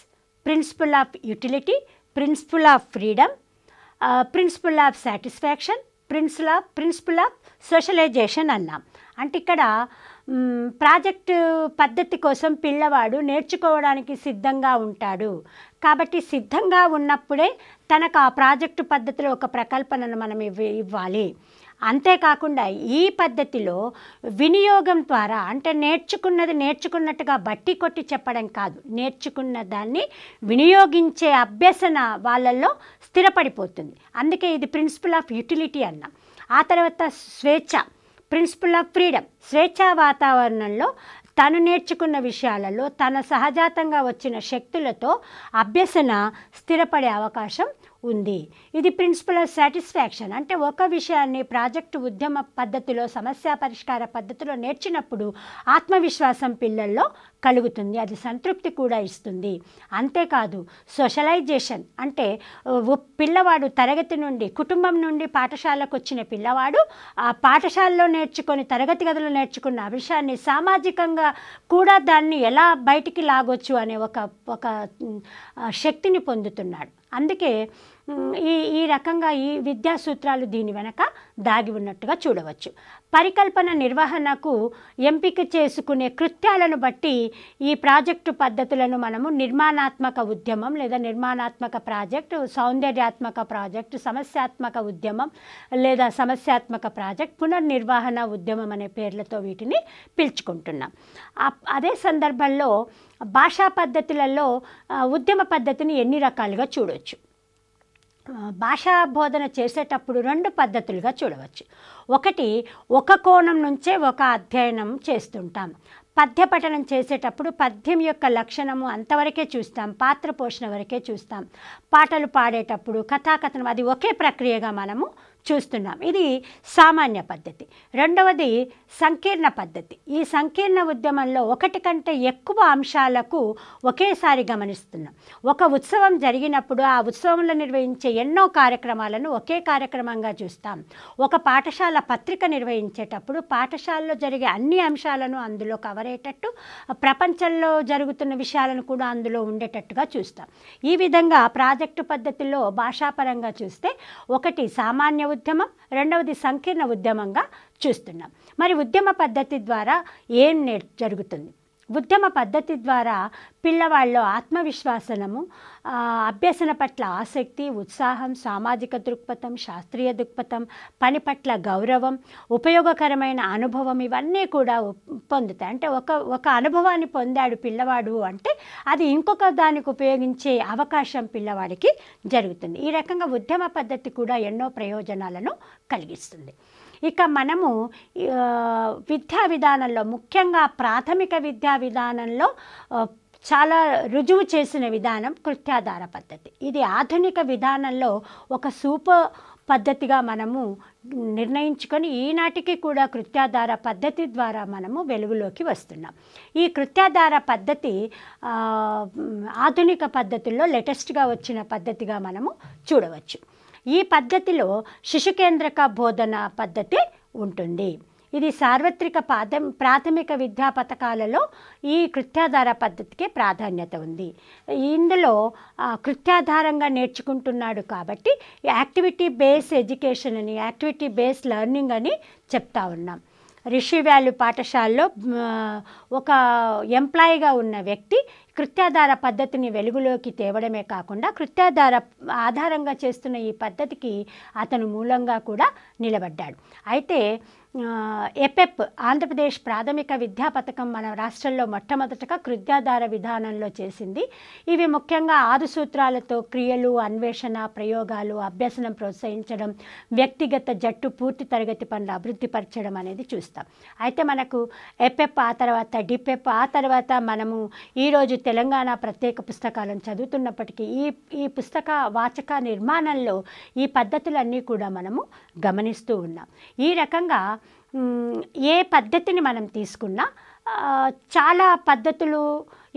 principle of utility principle of freedom principle of satisfaction principle of principle of socialization అన్నాం అంటే ఇక్కడ ప్రాజెక్టు పద్ధతి కోసం పిల్లవాడు నేర్చుకోవడానికి సిద్ధంగా ఉంటాడు కాబట్టి సిద్ధంగా ఉన్నప్పుడే తనకు ఆ ప్రాజెక్టు పద్ధతిలో ఒక ప్రకల్పనను మనం ఇవ్వ ఇవ్వాలి అంతేకాకుండా ఈ పద్ధతిలో వినియోగం ద్వారా అంటే నేర్చుకున్నది నేర్చుకున్నట్టుగా బట్టి కొట్టి చెప్పడం కాదు నేర్చుకున్న దాన్ని వినియోగించే అభ్యసన వాళ్ళల్లో స్థిరపడిపోతుంది అందుకే ఇది ప్రిన్సిపల్ ఆఫ్ యూటిలిటీ అన్నాం ఆ తర్వాత స్వేచ్ఛ ప్రిన్సిపల్ ఆఫ్ ఫ్రీడమ్ స్వేచ్ఛా వాతావరణంలో తను నేర్చుకున్న విషయాలలో తన సహజాతంగా వచ్చిన శక్తులతో అభ్యసన స్థిరపడే అవకాశం ఉంది ఇది ప్రిన్సిపల్ ఆఫ్ సాటిస్ఫాక్షన్ అంటే ఒక విషయాన్ని ప్రాజెక్టు ఉద్యమ పద్ధతిలో సమస్య పరిష్కార పద్ధతిలో నేర్చినప్పుడు ఆత్మవిశ్వాసం పిల్లల్లో కలుగుతుంది అది సంతృప్తి కూడా ఇస్తుంది అంతేకాదు సోషలైజేషన్ అంటే పిల్లవాడు తరగతి నుండి కుటుంబం నుండి పాఠశాలకు వచ్చిన పిల్లవాడు ఆ పాఠశాలలో నేర్చుకొని తరగతి గదిలో నేర్చుకున్న విషయాన్ని సామాజికంగా కూడా దాన్ని ఎలా బయటికి లాగొచ్చు అనే ఒక ఒక శక్తిని పొందుతున్నాడు అందుకే ఈ ఈ రకంగా ఈ విద్యా సూత్రాలు దీని వెనక దాగి ఉన్నట్టుగా చూడవచ్చు పరికల్పన నిర్వహణకు ఎంపిక చేసుకునే కృత్యాలను బట్టి ఈ ప్రాజెక్టు పద్ధతులను మనము నిర్మాణాత్మక ఉద్యమం లేదా నిర్మాణాత్మక ప్రాజెక్టు సౌందర్యాత్మక ప్రాజెక్టు సమస్యాత్మక ఉద్యమం లేదా సమస్యాత్మక ప్రాజెక్ట్ పునర్నిర్వహణ ఉద్యమం అనే పేర్లతో వీటిని పిలుచుకుంటున్నాం అదే సందర్భంలో భాషా పద్ధతులలో ఉద్యమ పద్ధతిని ఎన్ని రకాలుగా చూడవచ్చు భాషా బోధన చేసేటప్పుడు రెండు పద్ధతులుగా చూడవచ్చు ఒకటి ఒక కోణం నుంచే ఒక అధ్యయనం చేస్తుంటాం పద్య పఠనం చేసేటప్పుడు పద్యం యొక్క లక్షణము అంతవరకే చూస్తాం పాత్ర పోషణ వరకే చూస్తాం పాటలు పాడేటప్పుడు కథాకథనం అది ఒకే ప్రక్రియగా మనము చూస్తున్నాం ఇది సామాన్య పద్ధతి రెండవది సంకీర్ణ పద్ధతి ఈ సంకీర్ణ ఉద్యమంలో ఒకటి కంటే ఎక్కువ అంశాలకు ఒకేసారి గమనిస్తున్నాం ఒక ఉత్సవం జరిగినప్పుడు ఆ ఉత్సవంలో నిర్వహించే ఎన్నో కార్యక్రమాలను ఒకే కార్యక్రమంగా చూస్తాం ఒక పాఠశాల పత్రిక నిర్వహించేటప్పుడు పాఠశాలలో జరిగే అన్ని అంశాలను అందులో కవర్ అయ్యేటట్టు ప్రపంచంలో జరుగుతున్న విషయాలను కూడా అందులో ఉండేటట్టుగా చూస్తాం ఈ విధంగా ప్రాజెక్టు పద్ధతిలో భాషాపరంగా చూస్తే ఒకటి సామాన్య ఉద్యమం రెండవది సంకీర్ణ ఉద్యమంగా చూస్తున్నాం మరి ఉద్యమ పద్ధతి ద్వారా ఏం జరుగుతుంది ఉద్యమ పద్ధతి ద్వారా పిల్లవాళ్ళలో ఆత్మవిశ్వాసనము అభ్యసన పట్ల ఆసక్తి ఉత్సాహం సామాజిక దృక్పథం శాస్త్రీయ దృక్పథం పని పట్ల గౌరవం ఉపయోగకరమైన అనుభవం ఇవన్నీ కూడా పొందుతాయి అంటే ఒక ఒక అనుభవాన్ని పొందాడు పిల్లవాడు అంటే అది ఇంకొక దానికి ఉపయోగించే అవకాశం పిల్లవాడికి జరుగుతుంది ఈ రకంగా ఉద్యమ పద్ధతి కూడా ఎన్నో ప్రయోజనాలను కలిగిస్తుంది ఇక మనము విద్యా విధానంలో ముఖ్యంగా ప్రాథమిక విద్యా విధానంలో చాలా రుజువు చేసిన విధానం కృత్యాధార పద్ధతి ఇది ఆధునిక విధానంలో ఒక సూపర్ పద్ధతిగా మనము నిర్ణయించుకొని ఈనాటికి కూడా కృత్యాధార పద్ధతి ద్వారా మనము వెలుగులోకి వస్తున్నాం ఈ కృత్యాధార పద్ధతి ఆధునిక పద్ధతుల్లో లేటెస్ట్గా వచ్చిన పద్ధతిగా మనము చూడవచ్చు ఈ పద్ధతిలో శిశుకేంద్రక బోధన పద్ధతి ఉంటుంది ఇది సార్వత్రిక ప్రాథమిక విద్యా పథకాలలో ఈ కృత్యాధార పద్ధతికి ప్రాధాన్యత ఉంది ఇందులో కృత్యాధారంగా నేర్చుకుంటున్నాడు కాబట్టి యాక్టివిటీ బేస్ ఎడ్యుకేషన్ అని యాక్టివిటీ బేస్ లెర్నింగ్ అని చెప్తా ఉన్నాం రిషి వ్యాల్యూ పాఠశాలలో ఒక ఎంప్లాయీగా ఉన్న వ్యక్తి కృత్యాధార పద్ధతిని వెలుగులోకి తేవడమే కాకుండా కృత్యాధార ఆధారంగా చేస్తున్న ఈ పద్ధతికి అతను మూలంగా కూడా నిలబడ్డాడు అయితే ఎపెప్ ఆంధ్రప్రదేశ్ ప్రాథమిక విద్యా పథకం మన రాష్ట్రంలో మొట్టమొదటగా కృత్యాధార విధానంలో చేసింది ఇవి ముఖ్యంగా ఆరు సూత్రాలతో క్రియలు అన్వేషణ ప్రయోగాలు అభ్యసనం ప్రోత్సహించడం వ్యక్తిగత జట్టు పూర్తి తరగతి పనులు అభివృద్ధిపరచడం అనేది చూస్తాం అయితే మనకు ఎపెప్ ఆ తర్వాత డిపెప్ ఆ తర్వాత మనము ఈరోజు తెలంగాణ ప్రత్యేక పుస్తకాలను చదువుతున్నప్పటికీ ఈ ఈ పుస్తక వాచక నిర్మాణంలో ఈ పద్ధతులన్నీ కూడా మనము గమనిస్తూ ఉన్నాం ఈ రకంగా ఏ పద్ధతిని మనం తీసుకున్నా చాలా పద్ధతులు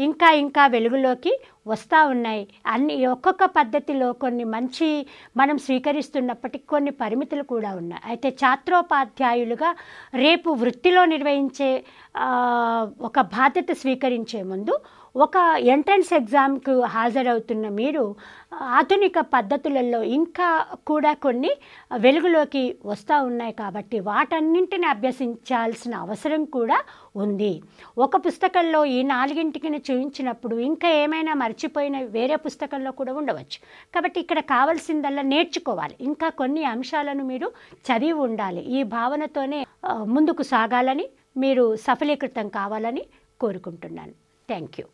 ఇంకా ఇంకా వెలుగులోకి వస్తూ ఉన్నాయి అన్ని ఒక్కొక్క పద్ధతిలో కొన్ని మంచి మనం స్వీకరిస్తున్నప్పటికీ కొన్ని పరిమితులు కూడా ఉన్నాయి అయితే ఛాత్రోపాధ్యాయులుగా రేపు వృత్తిలో నిర్వహించే ఒక బాధ్యత స్వీకరించే ముందు ఒక ఎంట్రన్స్ ఎగ్జామ్కు హాజరవుతున్న మీరు ఆధునిక పద్ధతులలో ఇంకా కూడా కొన్ని వెలుగులోకి వస్తూ ఉన్నాయి కాబట్టి వాటన్నింటిని అభ్యసించాల్సిన అవసరం కూడా ఉంది ఒక పుస్తకంలో ఈ నాలుగింటికి చూపించినప్పుడు ఇంకా ఏమైనా మర్చిపోయిన వేరే పుస్తకంలో కూడా ఉండవచ్చు కాబట్టి ఇక్కడ కావాల్సిందల్లా నేర్చుకోవాలి ఇంకా కొన్ని అంశాలను మీరు చదివి ఉండాలి ఈ భావనతోనే ముందుకు సాగాలని మీరు సఫలీకృతం కావాలని కోరుకుంటున్నాను థ్యాంక్ యూ